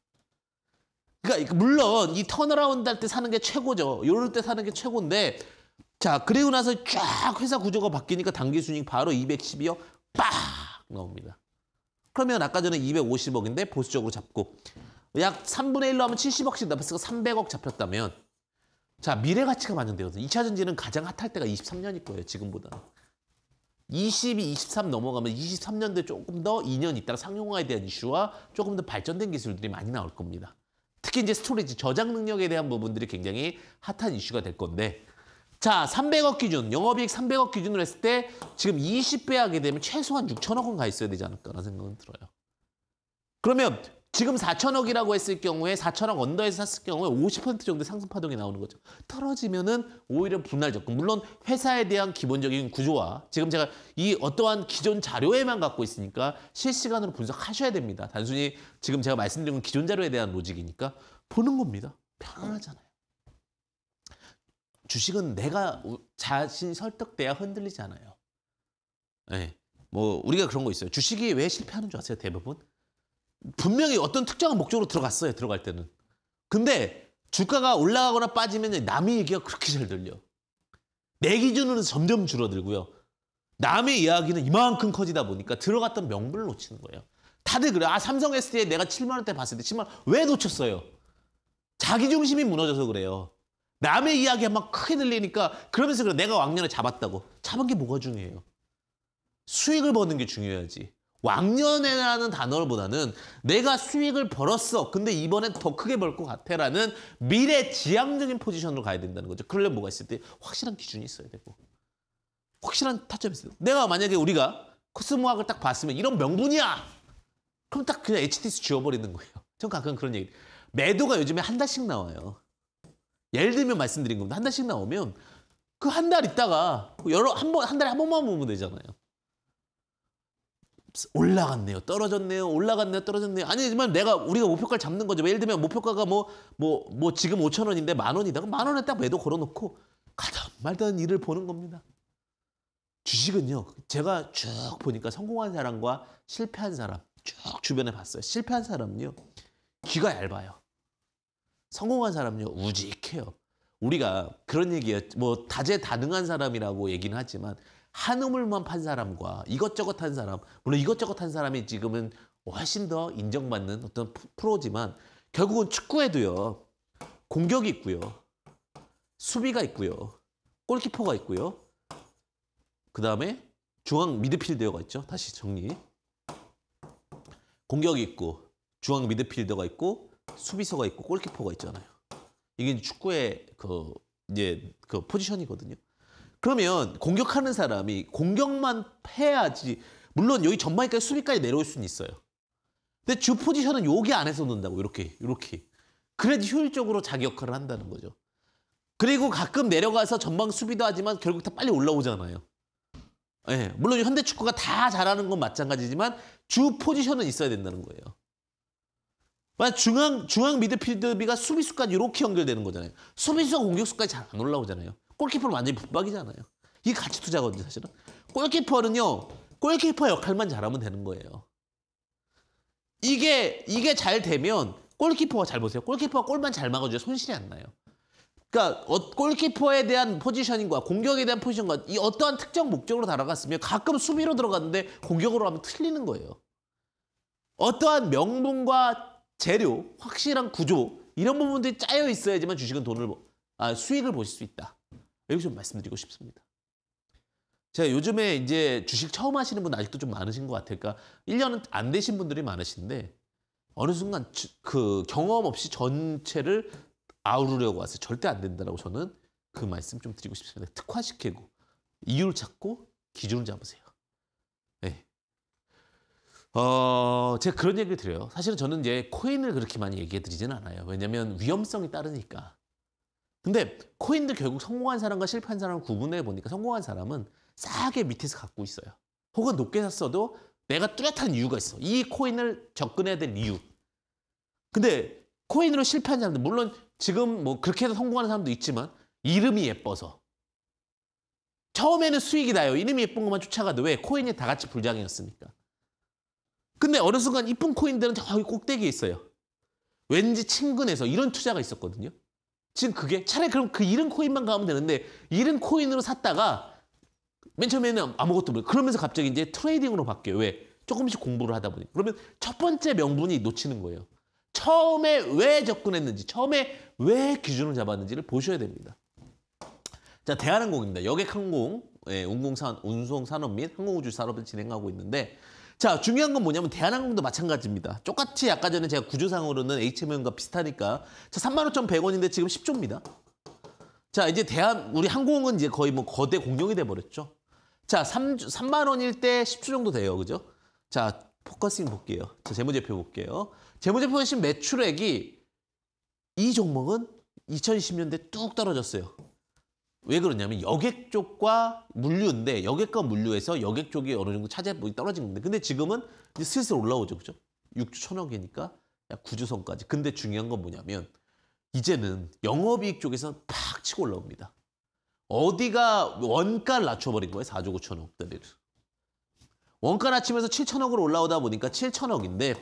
그러니까 물론 이 턴어라운드 할 때 사는 게 최고죠. 요럴 때 사는 게 최고인데 자, 그리고 나서 쫙 회사 구조가 바뀌니까 당기 순익 바로 212억 빡 나옵니다. 그러면 아까 전에 250억인데 보수적으로 잡고 약 3분의 1로 하면 70억씩 잡았으니까 300억 잡혔다면 자, 미래 가치가 반영되거든요. 2차 전지는 가장 핫할 때가 23년일 거예요, 지금보다. 22, 23 넘어가면 23년도에 조금 더 2년 있다가 상용화에 대한 이슈와 조금 더 발전된 기술들이 많이 나올 겁니다. 특히 이제 스토리지, 저장 능력에 대한 부분들이 굉장히 핫한 이슈가 될 건데 자, 300억 기준, 영업이익 300억 기준으로 했을 때 지금 20배 하게 되면 최소한 6천억 원 가 있어야 되지 않을까라는 생각은 들어요. 그러면 지금 4천억이라고 했을 경우에 4천억 언더에서 샀을 경우에 50% 정도 상승 파동이 나오는 거죠. 떨어지면은 오히려 분할 적금. 물론 회사에 대한 기본적인 구조와 지금 제가 이 어떠한 기존 자료에만 갖고 있으니까 실시간으로 분석하셔야 됩니다. 단순히 지금 제가 말씀드린 건 기존 자료에 대한 로직이니까 보는 겁니다. 편안하잖아요. 주식은 내가 자신이 설득돼야 흔들리잖아요. 네. 예. 뭐 우리가 그런 거 있어요. 주식이 왜 실패하는 줄 아세요? 대부분 분명히 어떤 특정한 목적으로 들어갔어요. 들어갈 때는. 근데 주가가 올라가거나 빠지면 남의 얘기가 그렇게 잘 들려. 내 기준으로 는 점점 줄어들고요. 남의 이야기는 이만큼 커지다 보니까 들어갔던 명분을 놓치는 거예요. 다들 그래. 아 삼성 s d 에 내가 7만 원대 봤을 때 7만 원왜 놓쳤어요? 자기 중심이 무너져서 그래요. 남의 이야기 막 크게 들리니까 그러면서 그래 내가 왕년에 잡았다고. 잡은 게 뭐가 중요해요? 수익을 버는 게 중요하지. 왕년에라는 단어보다는 내가 수익을 벌었어. 근데 이번엔 더 크게 벌 것 같아라는 미래 지향적인 포지션으로 가야 된다는 거죠. 그러려면 뭐가 있을 때 확실한 기준이 있어야 되고 확실한 타점이 있어요. 내가 만약에 우리가 코스모학을 딱 봤으면 이런 명분이야. 그럼 딱 그냥 HTS 지워버리는 거예요. 전 가끔 그런 얘기. 매도가 요즘에 한 달씩 나와요. 예를 들면 말씀드린 겁니다. 한 달씩 나오면 그 한 달 있다가 여러 한번한 달에 한 번만 보면 되잖아요. 올라갔네요. 떨어졌네요. 올라갔네요. 떨어졌네요. 아니지만 내가 우리가 목표가를 잡는 거죠. 예를 들면 목표가가 뭐 뭐뭐 뭐, 뭐 지금 5천 원인데 만 원이다. 만 원에 딱 매도 걸어놓고 가든 말든 일을 보는 겁니다. 주식은요. 제가 쭉 보니까 성공한 사람과 실패한 사람 쭉 주변에 봤어요. 실패한 사람은요. 귀가 얇아요. 성공한 사람은요 우직해요. 우리가 그런 얘기예요. 뭐 다재다능한 사람이라고 얘기는 하지만 한우물만 판 사람과 이것저것 한 사람 물론 이것저것 한 사람이 지금은 훨씬 더 인정받는 어떤 프로지만 결국은 축구에도요 공격이 있고요 수비가 있고요 골키퍼가 있고요 그 다음에 중앙 미드필더가 있죠 다시 정리 공격이 있고 중앙 미드필더가 있고 수비수가 있고 골키퍼가 있잖아요. 이게 축구의 그 이제 그 포지션이거든요. 그러면 공격하는 사람이 공격만 해야지 물론 여기 전방까지 수비까지 내려올 수는 있어요. 근데 주 포지션은 여기 안에서 논다고 이렇게 이렇게 그래도 효율적으로 자기 역할을 한다는 거죠. 그리고 가끔 내려가서 전방 수비도 하지만 결국 다 빨리 올라오잖아요. 예, 네, 물론 현대 축구가 다 잘하는 건 마찬가지지만 주 포지션은 있어야 된다는 거예요. 만약 중앙 중앙 미드필드비가 수비수까지 이렇게 연결되는 거잖아요. 수비수와 공격수까지 잘 안 올라오잖아요. 골키퍼는 완전히 붙박이잖아요. 이게 가치 투자거든요, 사실은. 골키퍼는요. 골키퍼 역할만 잘하면 되는 거예요. 이게 이게 잘 되면 골키퍼가 잘 보세요. 골키퍼가 골만 잘 막아줘야 손실이 안 나요. 그러니까 어, 골키퍼에 대한 포지셔닝과 공격에 대한 포지션과 이 어떠한 특정 목적으로 달아갔으면 가끔 수비로 들어갔는데 공격으로 하면 틀리는 거예요. 어떠한 명분과 재료, 확실한 구조 이런 부분들이 짜여 있어야지만 주식은 돈을 아, 수익을 보실 수 있다. 여기 좀 말씀드리고 싶습니다. 제가 요즘에 이제 주식 처음 하시는 분 아직도 좀 많으신 것같아니까 그러니까 1년은 안 되신 분들이 많으신데 어느 순간 그 경험 없이 전체를 아우르려고 하세요. 절대 안된다고 저는 그 말씀 좀 드리고 싶습니다. 특화시키고 이유를 찾고 기준을 잡으세요. 어, 제가 그런 얘기를 드려요. 사실은 저는 이제 코인을 그렇게 많이 얘기해 드리진 않아요. 왜냐면 위험성이 따르니까. 근데 코인도 결국 성공한 사람과 실패한 사람을 구분해 보니까 성공한 사람은 싸게 밑에서 갖고 있어요. 혹은 높게 샀어도 내가 뚜렷한 이유가 있어. 이 코인을 접근해야 될 이유. 근데 코인으로 실패한 사람들, 물론 지금 뭐 그렇게 해서 성공하는 사람도 있지만 이름이 예뻐서. 처음에는 수익이 나요. 이름이 예쁜 것만 쫓아가도 왜? 코인이 다 같이 불장이었습니까 근데 어느 순간 이쁜 코인들은 저기 꼭대기에 있어요. 왠지 친근해서 이런 투자가 있었거든요. 지금 그게 차라리 그럼 그 잃은 코인만 가면 되는데 잃은 코인으로 샀다가 맨 처음에는 아무것도 모르고 그러면서 갑자기 이제 트레이딩으로 바뀌어요. 왜? 조금씩 공부를 하다 보니 그러면 첫 번째 명분이 놓치는 거예요. 처음에 왜 접근했는지 처음에 왜 기준을 잡았는지를 보셔야 됩니다. 자 대한항공입니다. 여객항공, 예, 운공산, 운송산업 및 항공우주 산업을 진행하고 있는데 자 중요한 건 뭐냐면 대한항공도 마찬가지입니다. 똑같이 아까 전에 제가 구조상으로는 HMM과 비슷하니까 자 35,100원인데 지금 10조입니다. 자 이제 대한 우리 항공은 이제 거의 뭐 거대 공룡이 돼버렸죠. 자 3, 3만 원일 때 10조 정도 돼요. 그죠? 자 포커싱 볼게요. 자 재무제표 볼게요. 재무제표에 신 매출액이 이 종목은 2020년대 뚝 떨어졌어요. 왜 그러냐면 여객 쪽과 물류인데 여객과 물류에서 여객 쪽이 어느 정도 차지해보이 떨어진 건데 근데 지금은 슬슬 올라오죠 그죠? 6주 천억이니까 약 9주선까지 근데 중요한 건 뭐냐면 이제는 영업이익 쪽에서는 팍 치고 올라옵니다 어디가 원가를 낮춰버린 거예요 4조 9천억 원가 낮추면서 7천억으로 올라오다 보니까 7천억인데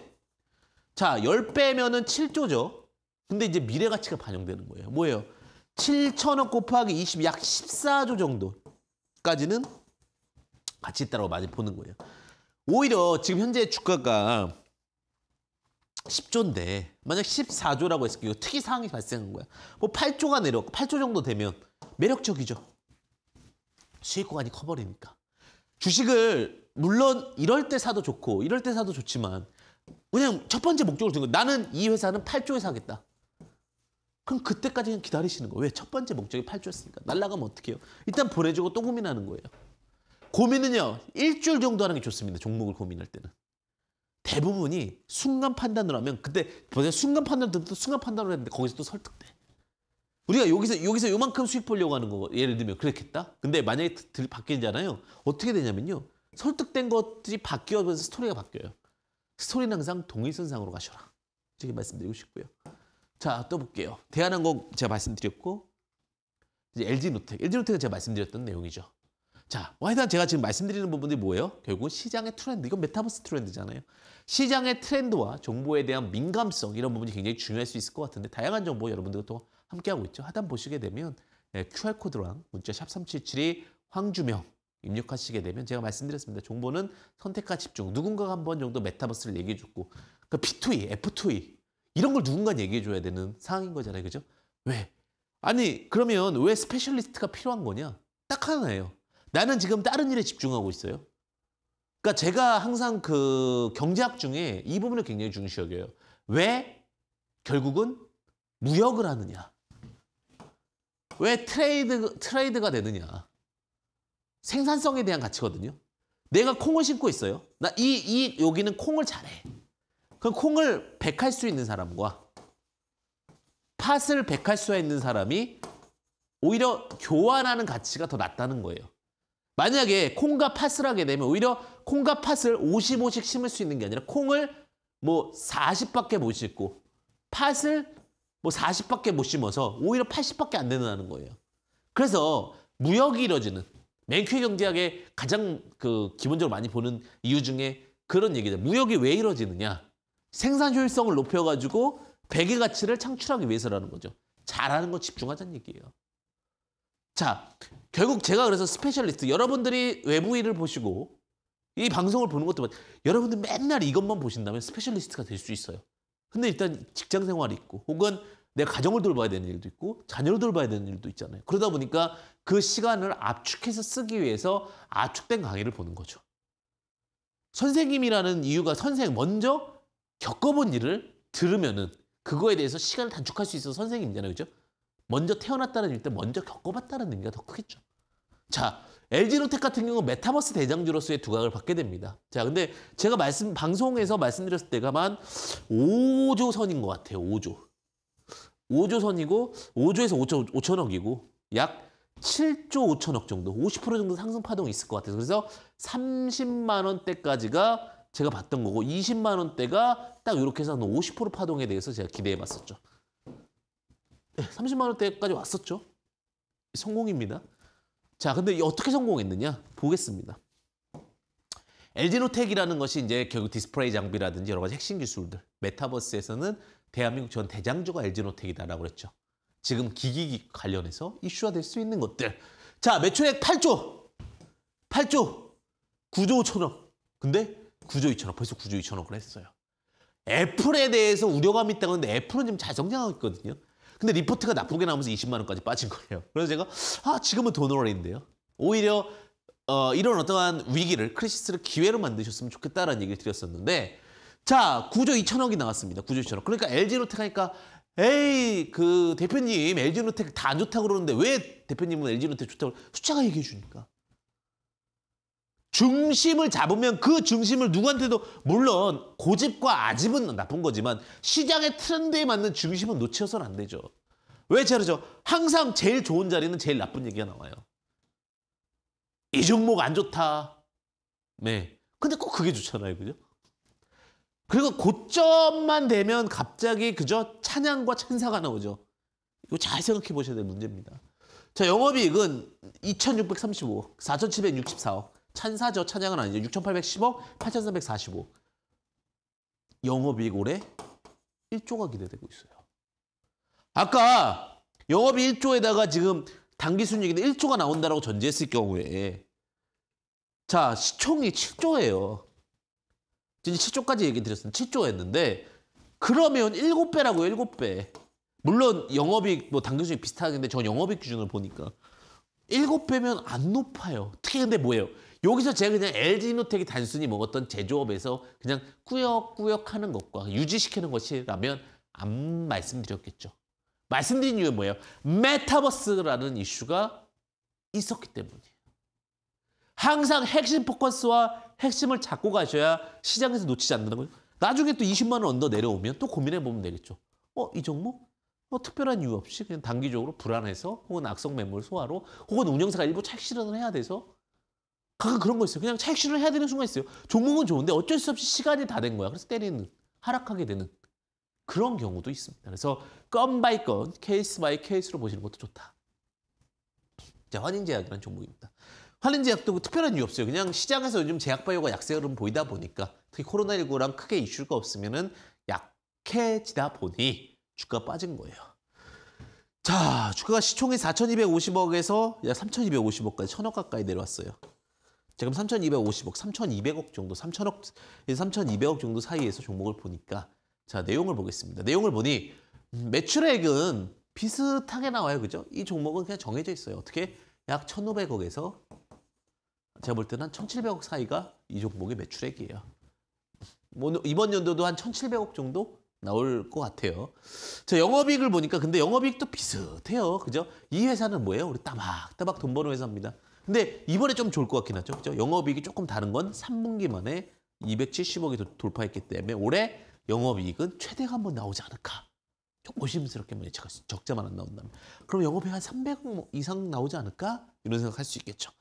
자 10배면은 7조죠 근데 이제 미래 가치가 반영되는 거예요 뭐예요? 7천억 곱하기 20, 약 14조 정도까지는 같이 있다고 많이 보는 거예요. 오히려 지금 현재 주가가 10조인데 만약 14조라고 했을 경우 특이사항이 발생한 거야. 뭐 8조가 내려고 8조 정도 되면 매력적이죠. 수익 구간이 커버리니까. 주식을 물론 이럴 때 사도 좋고 이럴 때 사도 좋지만 그냥 첫 번째 목적으로 든 거. 나는 이 회사는 8조에 사겠다. 그럼 그때까지 그냥 기다리시는 거예요. 왜? 첫 번째 목적이 팔조였으니까. 날라가면 어떡해요? 일단 보내주고 또 고민하는 거예요. 고민은요. 일주일 정도 하는 게 좋습니다. 종목을 고민할 때는. 대부분이 순간 판단을 하면 그때 보세요. 순간 판단을 듣고 순간 판단을 했는데 거기서 또 설득돼. 우리가 여기서 여기서 요만큼 수익 보려고 하는 거 예를 들면 그렇겠다. 근데 만약에 들, 바뀌잖아요. 어떻게 되냐면요. 설득된 것들이 바뀌어면서 스토리가 바뀌어요. 스토리는 항상 동일선상으로 가셔라. 이렇게 말씀드리고 싶고요. 자, 또 볼게요. 대한항공 제가 말씀드렸고 이제 LG노텍. LG노텍은 제가 말씀드렸던 내용이죠. 자, 하여튼 제가 지금 말씀드리는 부분들이 뭐예요? 결국 시장의 트렌드, 이건 메타버스 트렌드잖아요. 시장의 트렌드와 정보에 대한 민감성 이런 부분이 굉장히 중요할 수 있을 것 같은데 다양한 정보 여러분들과 또 함께하고 있죠. 하단 보시게 되면 네, QR코드랑 문자 샵3772 황주명 입력하시게 되면 제가 말씀드렸습니다. 정보는 선택과 집중, 누군가가 한 번 정도 메타버스를 얘기해줬고 그 P2E, F2E 이런 걸 누군가 얘기해 줘야 되는 상황인 거잖아요. 그죠? 왜? 아니 그러면 왜 스페셜리스트가 필요한 거냐? 딱 하나예요. 나는 지금 다른 일에 집중하고 있어요. 그러니까 제가 항상 그 경제학 중에 이 부분을 굉장히 중시 여겨요. 왜 결국은 무역을 하느냐? 왜 트레이드, 트레이드가 되느냐? 생산성에 대한 가치거든요. 내가 콩을 심고 있어요. 나 이, 이, 여기는 콩을 잘해. 그럼 콩을 백할수 있는 사람과 팥을 백할수 있는 사람이 오히려 교환하는 가치가 더 낮다는 거예요. 만약에 콩과 팥을 하게 되면 오히려 콩과 팥을 55씩 심을 수 있는 게 아니라 콩을 뭐 40밖에 못 심고 팥을 뭐 40밖에 못 심어서 오히려 80밖에 안 된다는 거예요. 그래서 무역이 이뤄지는 맨큐 경제학의 가장 그 기본적으로 많이 보는 이유 중에 그런 얘기죠. 무역이 왜 이뤄지느냐? 생산 효율성을 높여가지고 백의 가치를 창출하기 위해서라는 거죠. 잘하는 거 집중하자는 얘기예요. 자, 결국 제가 그래서 스페셜리스트, 여러분들이 외부 일을 보시고 이 방송을 보는 것도 여러분들 맨날 이것만 보신다면 스페셜리스트가 될 수 있어요. 근데 일단 직장 생활이 있고 혹은 내 가정을 돌봐야 되는 일도 있고 자녀를 돌봐야 되는 일도 있잖아요. 그러다 보니까 그 시간을 압축해서 쓰기 위해서 압축된 강의를 보는 거죠. 선생님이라는 이유가 선생 먼저 겪어본 일을 들으면은 그거에 대해서 시간을 단축할 수 있어서 선생님이잖아요. 그죠? 먼저 태어났다는 일 때 먼저 겪어봤다는 의미가 더 크겠죠. 자, LG노텍 같은 경우 메타버스 대장주로서의 두각을 받게 됩니다. 자, 근데 제가 말씀 방송에서 말씀드렸을 때가 만 5조 선인 것 같아요. 5조. 5조 선이고 5조에서 5천, 5천억이고 약 7조 5천억 정도, 50% 정도 상승 파동이 있을 것 같아서 그래서 30만 원대까지가 제가 봤던 거고 20만 원대가 딱 이렇게 해서 한 50% 파동에 대해서 제가 기대해 봤었죠. 30만 원대까지 왔었죠. 성공입니다. 자, 근데 어떻게 성공했느냐 보겠습니다. LG노텍이라는 것이 이제 결국 디스플레이 장비라든지 여러 가지 핵심 기술들, 메타버스에서는 대한민국 전 대장주가 LG노텍이다라고 그랬죠. 지금 기기 관련해서 이슈화 될 수 있는 것들. 자, 매출액 8조. 8조. 9조 5천억. 근데 9조 2천억, 벌써 9조 2천억을 했어요. 애플에 대해서 우려감이 있다고 하는데 애플은 지금 잘 성장하고 있거든요. 근데 리포트가 나쁘게 나오면서 20만 원까지 빠진 거예요. 그래서 제가 아 지금은 돈어인데요 오히려 어, 이런 어떠한 위기를 크리시스를 기회로 만드셨으면 좋겠다라는 얘기를 드렸었는데 자 9조 2천억이 나왔습니다. 9조 2천억. 그러니까 LG노텍 하니까 에이 그 대표님 LG노텍 다안 좋다고 그러는데 왜 대표님은 LG노텍 좋다고 숫자가 얘기해 주니까 중심을 잡으면 그 중심을 누구한테도 물론 고집과 아집은 나쁜 거지만 시장의 트렌드에 맞는 중심은 놓쳐서는 안 되죠. 왜 저러죠? 항상 제일 좋은 자리는 제일 나쁜 얘기가 나와요. 이 종목 안 좋다. 네. 근데 꼭 그게 좋잖아요. 그죠? 그리고 고점만 되면 갑자기 그저 찬양과 찬사가 나오죠. 이거 잘 생각해 보셔야 될 문제입니다. 자, 영업이익은 2635, 4764억. 찬사죠. 찬양은 아니죠. 6,810억 8,345. 영업이익 올해 1조가 기대되고 있어요. 아까 영업이익 1조에다가 지금 단기 순이익인데 1조가 나온다라고 전제했을 경우에 자 시총이 7조예요. 지금 7조까지 얘기 드렸습니다. 7조였는데 그러면 7배라고요. 7배. 물론 영업이익 뭐 단기 순이익 비슷하긴데 저는 영업이익 기준으로 보니까 7배면 안 높아요. 특히 근데 뭐예요? 여기서 제가 그냥 LG노텍이 단순히 먹었던 제조업에서 그냥 꾸역꾸역 하는 것과 유지시키는 것이라면 안 말씀드렸겠죠. 말씀드린 이유는 뭐예요? 메타버스라는 이슈가 있었기 때문이에요. 항상 핵심 포커스와 핵심을 잡고 가셔야 시장에서 놓치지 않는다 거예요. 나중에 또 20만 원 언더 내려오면 또 고민해보면 되겠죠. 어, 이 종목? 뭐 특별한 이유 없이 그냥 단기적으로 불안해서 혹은 악성 매물 소화로 혹은 운영사가 일부 착실을 해야 돼서 가끔 그런 거 있어요. 그냥 차익실현을 해야 되는 순간 있어요. 종목은 좋은데 어쩔 수 없이 시간이 다 된 거야. 그래서 때리는, 하락하게 되는 그런 경우도 있습니다. 그래서 건 바이 건, 케이스 바이 케이스로 보시는 것도 좋다. 자, 환인제약이라는 종목입니다. 환인제약도 뭐 특별한 이유 없어요. 그냥 시장에서 요즘 제약바이오가 약세 흐름 보이다 보니까 특히 코로나19랑 크게 이슈가 없으면 은 약해지다 보니 주가 빠진 거예요. 자, 주가가 시총이 4,250억에서 약 3,250억까지 천억 가까이 내려왔어요. 지금 3,250억, 3,200억 정도, 3,000억, 3,200억 정도 사이에서 종목을 보니까 자 내용을 보겠습니다. 내용을 보니 음, 매출액은 비슷하게 나와요, 그죠? 이 종목은 그냥 정해져 있어요. 어떻게 약 1,500억에서 제가 볼 때는 한 1,700억 사이가 이 종목의 매출액이에요. 뭐, 이번 연도도 한 1,700억 정도 나올 것 같아요. 자, 영업이익을 보니까 근데 영업이익도 비슷해요. 그죠? 이 회사는 뭐예요? 우리 따박따박 돈 버는 회사입니다. 근데 이번에 좀 좋을 것 같긴 하죠. 그죠? 영업이익이 조금 다른 건 3분기 만에 270억이 돌파했기 때문에 올해 영업이익은 최대가 한번 나오지 않을까. 좀 의심스럽게만 뭐 예측할 수 적자만 안 나온다면. 그럼 영업이익 한 300억 이상 나오지 않을까? 이런 생각할 수 있겠죠.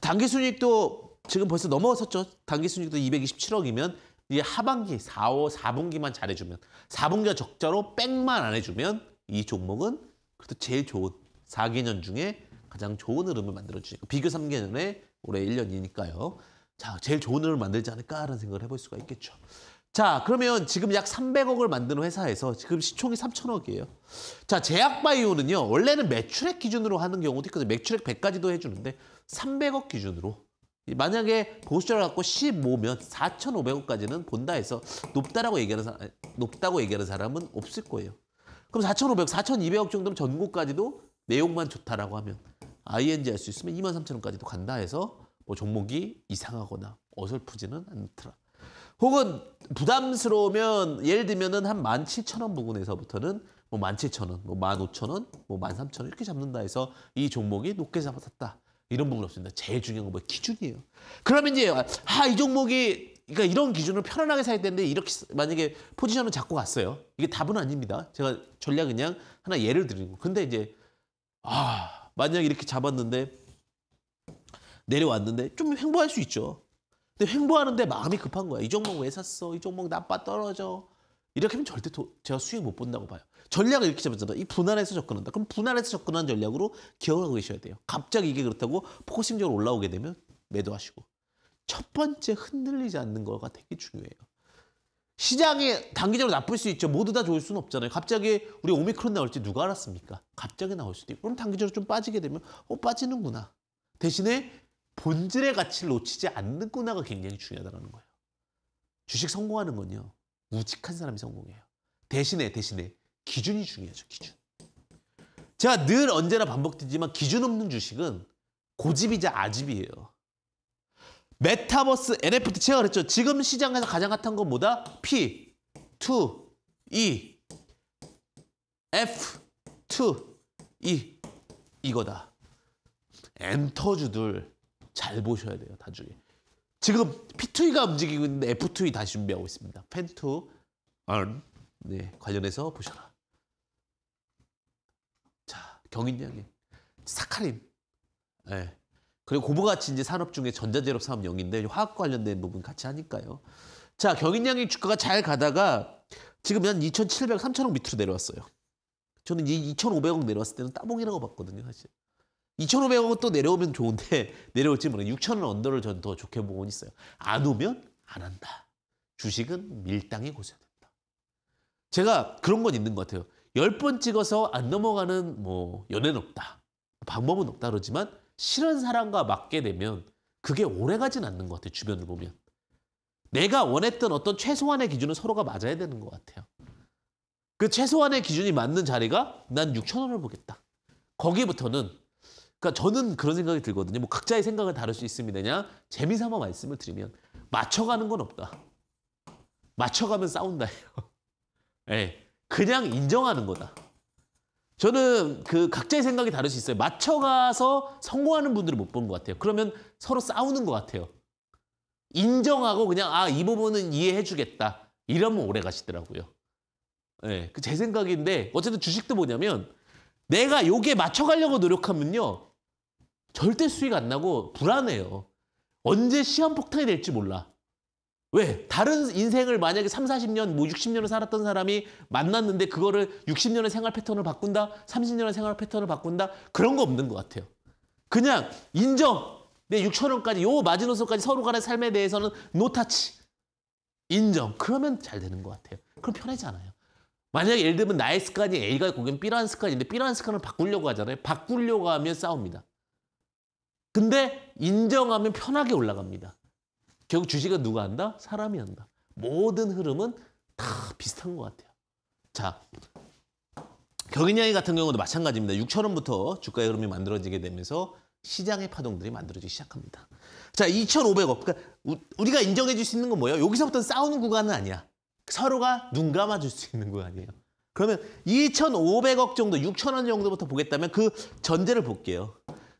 단기 순이익도 지금 벌써 넘어섰죠. 단기 순이익도 227억이면 이제 하반기 4월 4분기만 잘해주면 4분기가 적자로 백만 안 해주면 이 종목은 그래도 제일 좋은 4개년 중에 가장 좋은 흐름을 만들어 주니까 비교 3개년에 올해 1년이니까요. 자, 제일 좋은 흐름을 만들지 않을까라는 생각을 해볼 수가 있겠죠. 자, 그러면 지금 약 300억을 만드는 회사에서 지금 시총이 3천억이에요. 자, 제약바이오는요. 원래는 매출액 기준으로 하는 경우도 있거든요. 매출액 100까지도 해주는데 300억 기준으로 만약에 보수자를 갖고 15면 4,500억까지는 본다 해서 높다라고 얘기하는 사람, 높다고 얘기하는 사람은 없을 거예요. 그럼 4,500억, 4,200억 정도면 전국까지도 내용만 좋다라고 하면 ING 할 수 있으면 23,000원까지도 간다 해서 뭐 종목이 이상하거나 어설프지는 않더라. 혹은 부담스러우면 예를 들면은 한 17,000원 부근에서부터는 뭐 17,000원, 뭐 15,000원, 뭐 13,000원 이렇게 잡는다 해서 이 종목이 높게 잡았다. 이런 부분 없습니다. 제일 중요한 건뭐 기준이에요. 그러면 이제 아, 이 종목이 그러니까 이런 기준을 편안하게 사야 되는데 이렇게 만약에 포지션을 잡고 갔어요. 이게 답은 아닙니다. 제가 전략 그냥 하나 예를 드리고 근데 이제 아 만약 이렇게 잡았는데 내려왔는데 좀 횡보할 수 있죠. 근데 횡보하는데 마음이 급한 거야. 이 종목 왜 샀어? 이 종목 나빠 떨어져. 이렇게 하면 절대 도, 제가 수익 못 본다고 봐요. 전략을 이렇게 잡았잖아. 이 분할해서 접근한다. 그럼 분할해서 접근한 전략으로 기억하고 계셔야 돼요. 갑자기 이게 그렇다고 포커싱적으로 올라오게 되면 매도하시고. 첫 번째 흔들리지 않는 거가 되게 중요해요. 시장에 단기적으로 나쁠 수 있죠. 모두 다 좋을 수는 없잖아요. 갑자기 우리 오미크론 나올지 누가 알았습니까? 갑자기 나올 수도 있고 그럼 단기적으로 좀 빠지게 되면 어 빠지는구나. 대신에 본질의 가치를 놓치지 않는구나가 굉장히 중요하다는 거예요. 주식 성공하는 건요. 우직한 사람이 성공해요. 대신에 대신에 기준이 중요하죠. 기준. 제가 늘 언제나 반복되지만 기준 없는 주식은 고집이자 아집이에요. 메타버스 NFT 제가 그랬죠. 지금 시장에서 가장 핫한 건 뭐다? P, 2, E, F, 2, E 이거다. 엔터주들 잘 보셔야 돼요. 나중에. 지금 P2E가 움직이고 있는데 F2E 다시 준비하고 있습니다. 펜투, e 네, 관련해서 보셔라. 자, 경인양님, 사카린. 네. 그리고 고부가치인지 산업 중에 전자제로 산업 영인데 화학 관련된 부분 같이 하니까요. 자, 경인양의 주가가 잘 가다가 지금 한 2,700, 3,000억 밑으로 내려왔어요. 저는 이 2,500억 내려왔을 때는 따봉이라고 봤거든요, 사실. 2,500억은 또 내려오면 좋은데 내려올지 모르겠어요. 6,000원 언더를 전 더 좋게 보고 있어요. 안 오면 안 한다. 주식은 밀당에 고전한다. 제가 그런 건 있는 것 같아요. 10번 찍어서 안 넘어가는 뭐 연애는 없다. 방법은 없다 그러지만 싫은 사람과 맞게 되면 그게 오래가진 않는 것 같아요. 주변을 보면. 내가 원했던 어떤 최소한의 기준은 서로가 맞아야 되는 것 같아요. 그 최소한의 기준이 맞는 자리가 난 6천 원을 보겠다. 거기부터는 그러니까 저는 그런 생각이 들거든요. 뭐 각자의 생각을 다룰 수 있으면 되냐? 재미삼아 말씀을 드리면 맞춰가는 건 없다. 맞춰가면 싸운다예요. 예, 그냥 인정하는 거다. 저는 그 각자의 생각이 다를 수 있어요. 맞춰가서 성공하는 분들을 못 본 것 같아요. 그러면 서로 싸우는 것 같아요. 인정하고 그냥 아이 부분은 이해해주겠다. 이러면 오래 가시더라고요. 예, 네, 그 그제 생각인데 어쨌든 주식도 뭐냐면 내가 요게 맞춰가려고 노력하면요 절대 수익 안 나고 불안해요. 언제 시한폭탄이 될지 몰라. 왜? 다른 인생을 만약에 3, 40년, 뭐 60년을 살았던 사람이 만났는데 그거를 60년의 생활 패턴을 바꾼다? 30년의 생활 패턴을 바꾼다? 그런 거 없는 것 같아요. 그냥 인정. 내 6천 원까지, 요 마지노선까지 서로 간의 삶에 대해서는 노타치. 인정. 그러면 잘 되는 것 같아요. 그럼 편하잖아요. 만약에 예를 들면 나의 습관이 A가 고기는 B라는 습관인데 B라는 습관을 바꾸려고 하잖아요. 바꾸려고 하면 싸웁니다. 근데 인정하면 편하게 올라갑니다. 결국 주식은 누가 한다? 사람이 한다. 모든 흐름은 다 비슷한 것 같아요. 자, 격인양이 같은 경우도 마찬가지입니다. 6천 원부터 주가의 흐름이 만들어지게 되면서 시장의 파동들이 만들어지기 시작합니다. 자, 2,500억. 그러니까 우리가 인정해 줄 수 있는 건 뭐예요? 여기서부터 싸우는 구간은 아니야. 서로가 눈 감아 줄 수 있는 구간이에요. 그러면 2,500억 정도, 6천 원 정도부터 보겠다면 그 전제를 볼게요.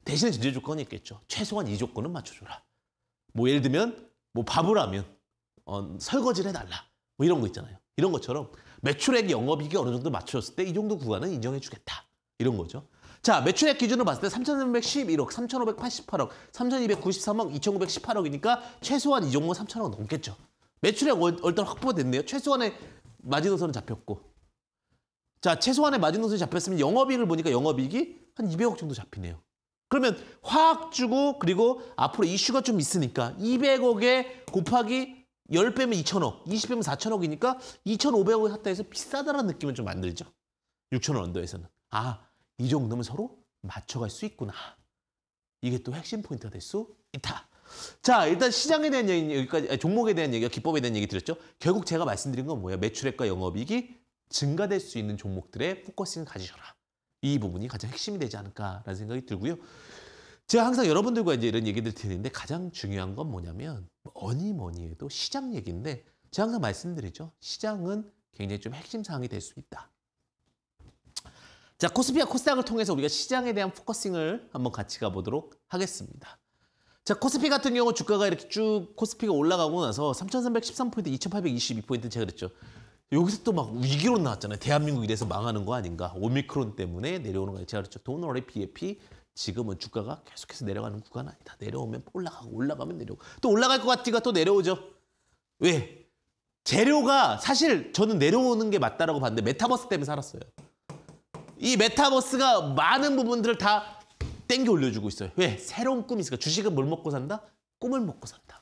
대신에 전제 조건이 있겠죠. 최소한 이 조건은 맞춰줘라. 뭐 예를 들면 뭐 밥을 하면 어, 설거지를 해달라 뭐 이런 거 있잖아요. 이런 것처럼 매출액 영업이익이 어느 정도 맞춰졌을 때 이 정도 구간은 인정해주겠다 이런 거죠. 자 매출액 기준으로 봤을 때 3,311억, 3,588억, 3,293억, 2,918억이니까 최소한 이 정도 3,000억 넘겠죠. 매출액 월, 등단 확보됐네요. 가 최소한의 마지노선은 잡혔고 자 최소한의 마지노선이 잡혔으면 영업이익을 보니까 영업이익이 한 200억 정도 잡히네요. 그러면 화학 주고 그리고 앞으로 이슈가 좀 있으니까 200억에 곱하기 10배면 2천억, 20배면 4천억이니까 2,500억 샀다해서 비싸다라는 느낌은 좀 만들죠. 6천원 언더에서는. 아, 이 정도면 서로 맞춰갈 수 있구나. 이게 또 핵심 포인트가 될 수 있다. 자, 일단 시장에 대한 얘기, 여기까지, 아 종목에 대한 얘기가 기법에 대한 얘기 드렸죠. 결국 제가 말씀드린 건 뭐예요? 매출액과 영업이익이 증가될 수 있는 종목들의 포커싱을 가지셔라. 이 부분이 가장 핵심이 되지 않을까라는 생각이 들고요. 제가 항상 여러분들과 이제 이런 얘기들 드리는데 가장 중요한 건 뭐냐면 뭐니 뭐니 해도 시장 얘기인데 제가 항상 말씀드리죠. 시장은 굉장히 좀 핵심 사항이 될 수 있다. 자, 코스피와 코스닥을 통해서 우리가 시장에 대한 포커싱을 한번 같이 가보도록 하겠습니다. 자, 코스피 같은 경우 주가가 이렇게 쭉 코스피가 올라가고 나서 3,313포인트, 2,822포인트 제가 그랬죠. 여기서 또 막 위기론 나왔잖아요. 대한민국 이래서 망하는 거 아닌가. 오미크론 때문에 내려오는 거아니 제가 그랬죠. 돈월의 BFP 지금은 주가가 계속해서 내려가는 구간 아니다. 내려오면 올라가고 올라가면 내려오고 또 올라갈 것 같지가 또 내려오죠. 왜? 재료가 사실 저는 내려오는 게 맞다라고 봤는데 메타버스 때문에 살았어요. 이 메타버스가 많은 부분들을 다 땡겨 올려주고 있어요. 왜? 새로운 꿈이 있어요 주식은 뭘 먹고 산다? 꿈을 먹고 산다.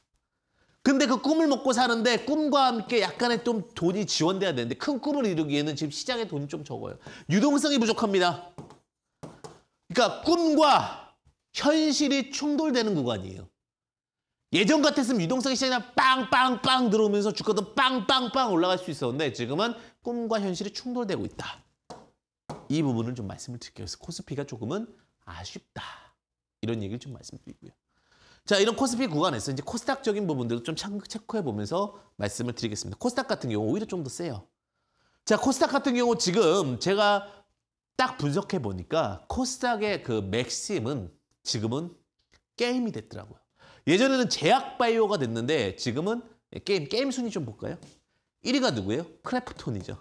근데 그 꿈을 먹고 사는데 꿈과 함께 약간의 좀 돈이 지원돼야 되는데 큰 꿈을 이루기에는 지금 시장에 돈이 좀 적어요. 유동성이 부족합니다. 그러니까 꿈과 현실이 충돌되는 구간이에요. 예전 같았으면 유동성이 시장에 빵빵빵 들어오면서 주가도 빵빵빵 올라갈 수 있었는데 지금은 꿈과 현실이 충돌되고 있다. 이 부분을 좀 말씀을 드릴게요. 그래서 코스피가 조금은 아쉽다. 이런 얘기를 좀 말씀드리고요. 자, 이런 코스피 구간에서 이제 코스닥적인 부분들을좀 체크해 보면서 말씀을 드리겠습니다. 코스닥 같은 경우 오히려 좀 더 세요. 자, 코스닥 같은 경우 지금 제가 딱 분석해 보니까 코스닥의 그 맥심은 지금은 게임이 됐더라고요. 예전에는 제약바이오가 됐는데 지금은 게임, 게임 순위 좀 볼까요? 1위가 누구예요? 크래프톤이죠.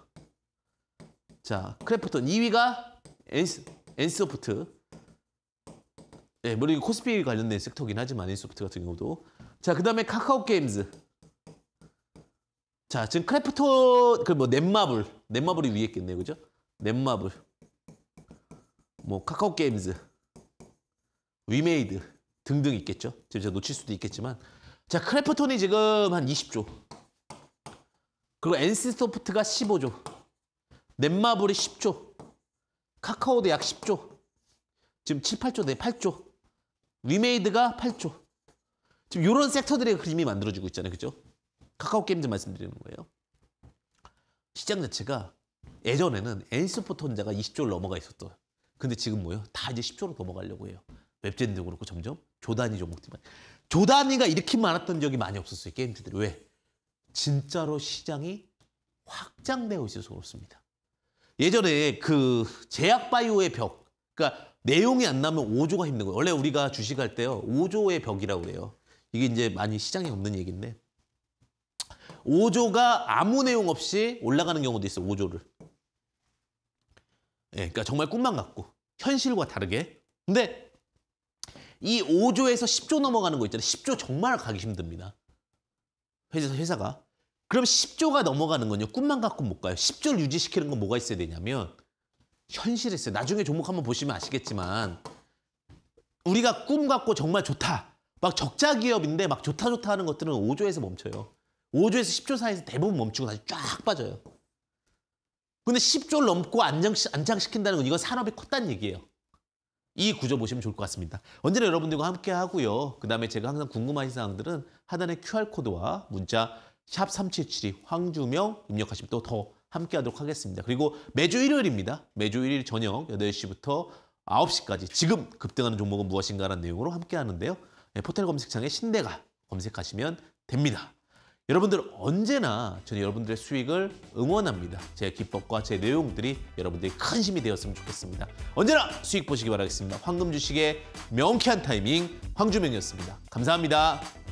자, 크래프톤 2위가 엔스, 엔소프트 예, 물론 코스피 관련된 섹터긴 하지만 인소프트 같은 경우도. 자, 그다음에 카카오 게임즈. 자, 지금 크래프터 그뭐 넷마블, 넷마블이 위에 있겠네요, 그죠? 넷마블, 뭐 카카오 게임즈, 위메이드 등등 있겠죠. 지금 제가 놓칠 수도 있겠지만, 자 크래프톤이 지금 한 20조, 그리고 엔씨소프트가 15조, 넷마블이 10조, 카카오도 약 10조, 지금 7, 8조, 네, 8조. 리메이드가 8조. 지금 이런 섹터들의 그림이 만들어지고 있잖아요. 그죠? 카카오 게임즈 말씀드리는 거예요. 시장 자체가 예전에는 엔스포트 혼자가 20조를 넘어가 있었던. 근데 지금 뭐예요? 다 이제 10조로 넘어가려고 해요. 웹젠도 그렇고 점점 조단이 종목들만. 조단위가 이렇게 많았던 적이 많이 없었어요. 게임즈들이. 왜? 진짜로 시장이 확장되어 있어서 그렇습니다. 예전에 그 제약바이오의 벽, 그러니까 내용이 안나면 5조가 힘든 거예요. 원래 우리가 주식할 때요. 5조의 벽이라고 그래요. 이게 이제 많이 시장에 없는 얘기인데 5조가 아무 내용 없이 올라가는 경우도 있어요. 5조를. 예, 그러니까 정말 꿈만 같고 현실과 다르게. 근데 이 5조에서 10조 넘어가는 거 있잖아요. 10조 정말 가기 힘듭니다. 회사, 회사가. 그럼 10조가 넘어가는 건요. 꿈만 갖고 못 가요. 10조를 유지시키는 건 뭐가 있어야 되냐면 현실이 있어요. 나중에 종목 한번 보시면 아시겠지만 우리가 꿈 갖고 정말 좋다. 막 적자 기업인데 막 좋다 좋다 하는 것들은 5조에서 멈춰요. 5조에서 10조 사이에서 대부분 멈추고 다시 쫙 빠져요. 근데 10조를 넘고 안정시, 안장시킨다는 건 이건 산업이 컸다는 얘기예요. 이 구조 보시면 좋을 것 같습니다. 언제나 여러분들과 함께 하고요. 그 다음에 제가 항상 궁금하신 사항들은 하단에 QR코드와 문자 샵 3772 황주명 입력하시면 또더 함께 하도록 하겠습니다. 그리고 매주 일요일입니다. 매주 일요일 저녁 8시부터 9시까지 지금 급등하는 종목은 무엇인가라는 내용으로 함께 하는데요. 네, 포털 검색창에 신대가 검색하시면 됩니다. 여러분들 언제나 저는 여러분들의 수익을 응원합니다. 제 기법과 제 내용들이 여러분들이 큰 힘이 되었으면 좋겠습니다. 언제나 수익 보시기 바라겠습니다. 황금 주식의 명쾌한 타이밍 황주명이었습니다. 감사합니다.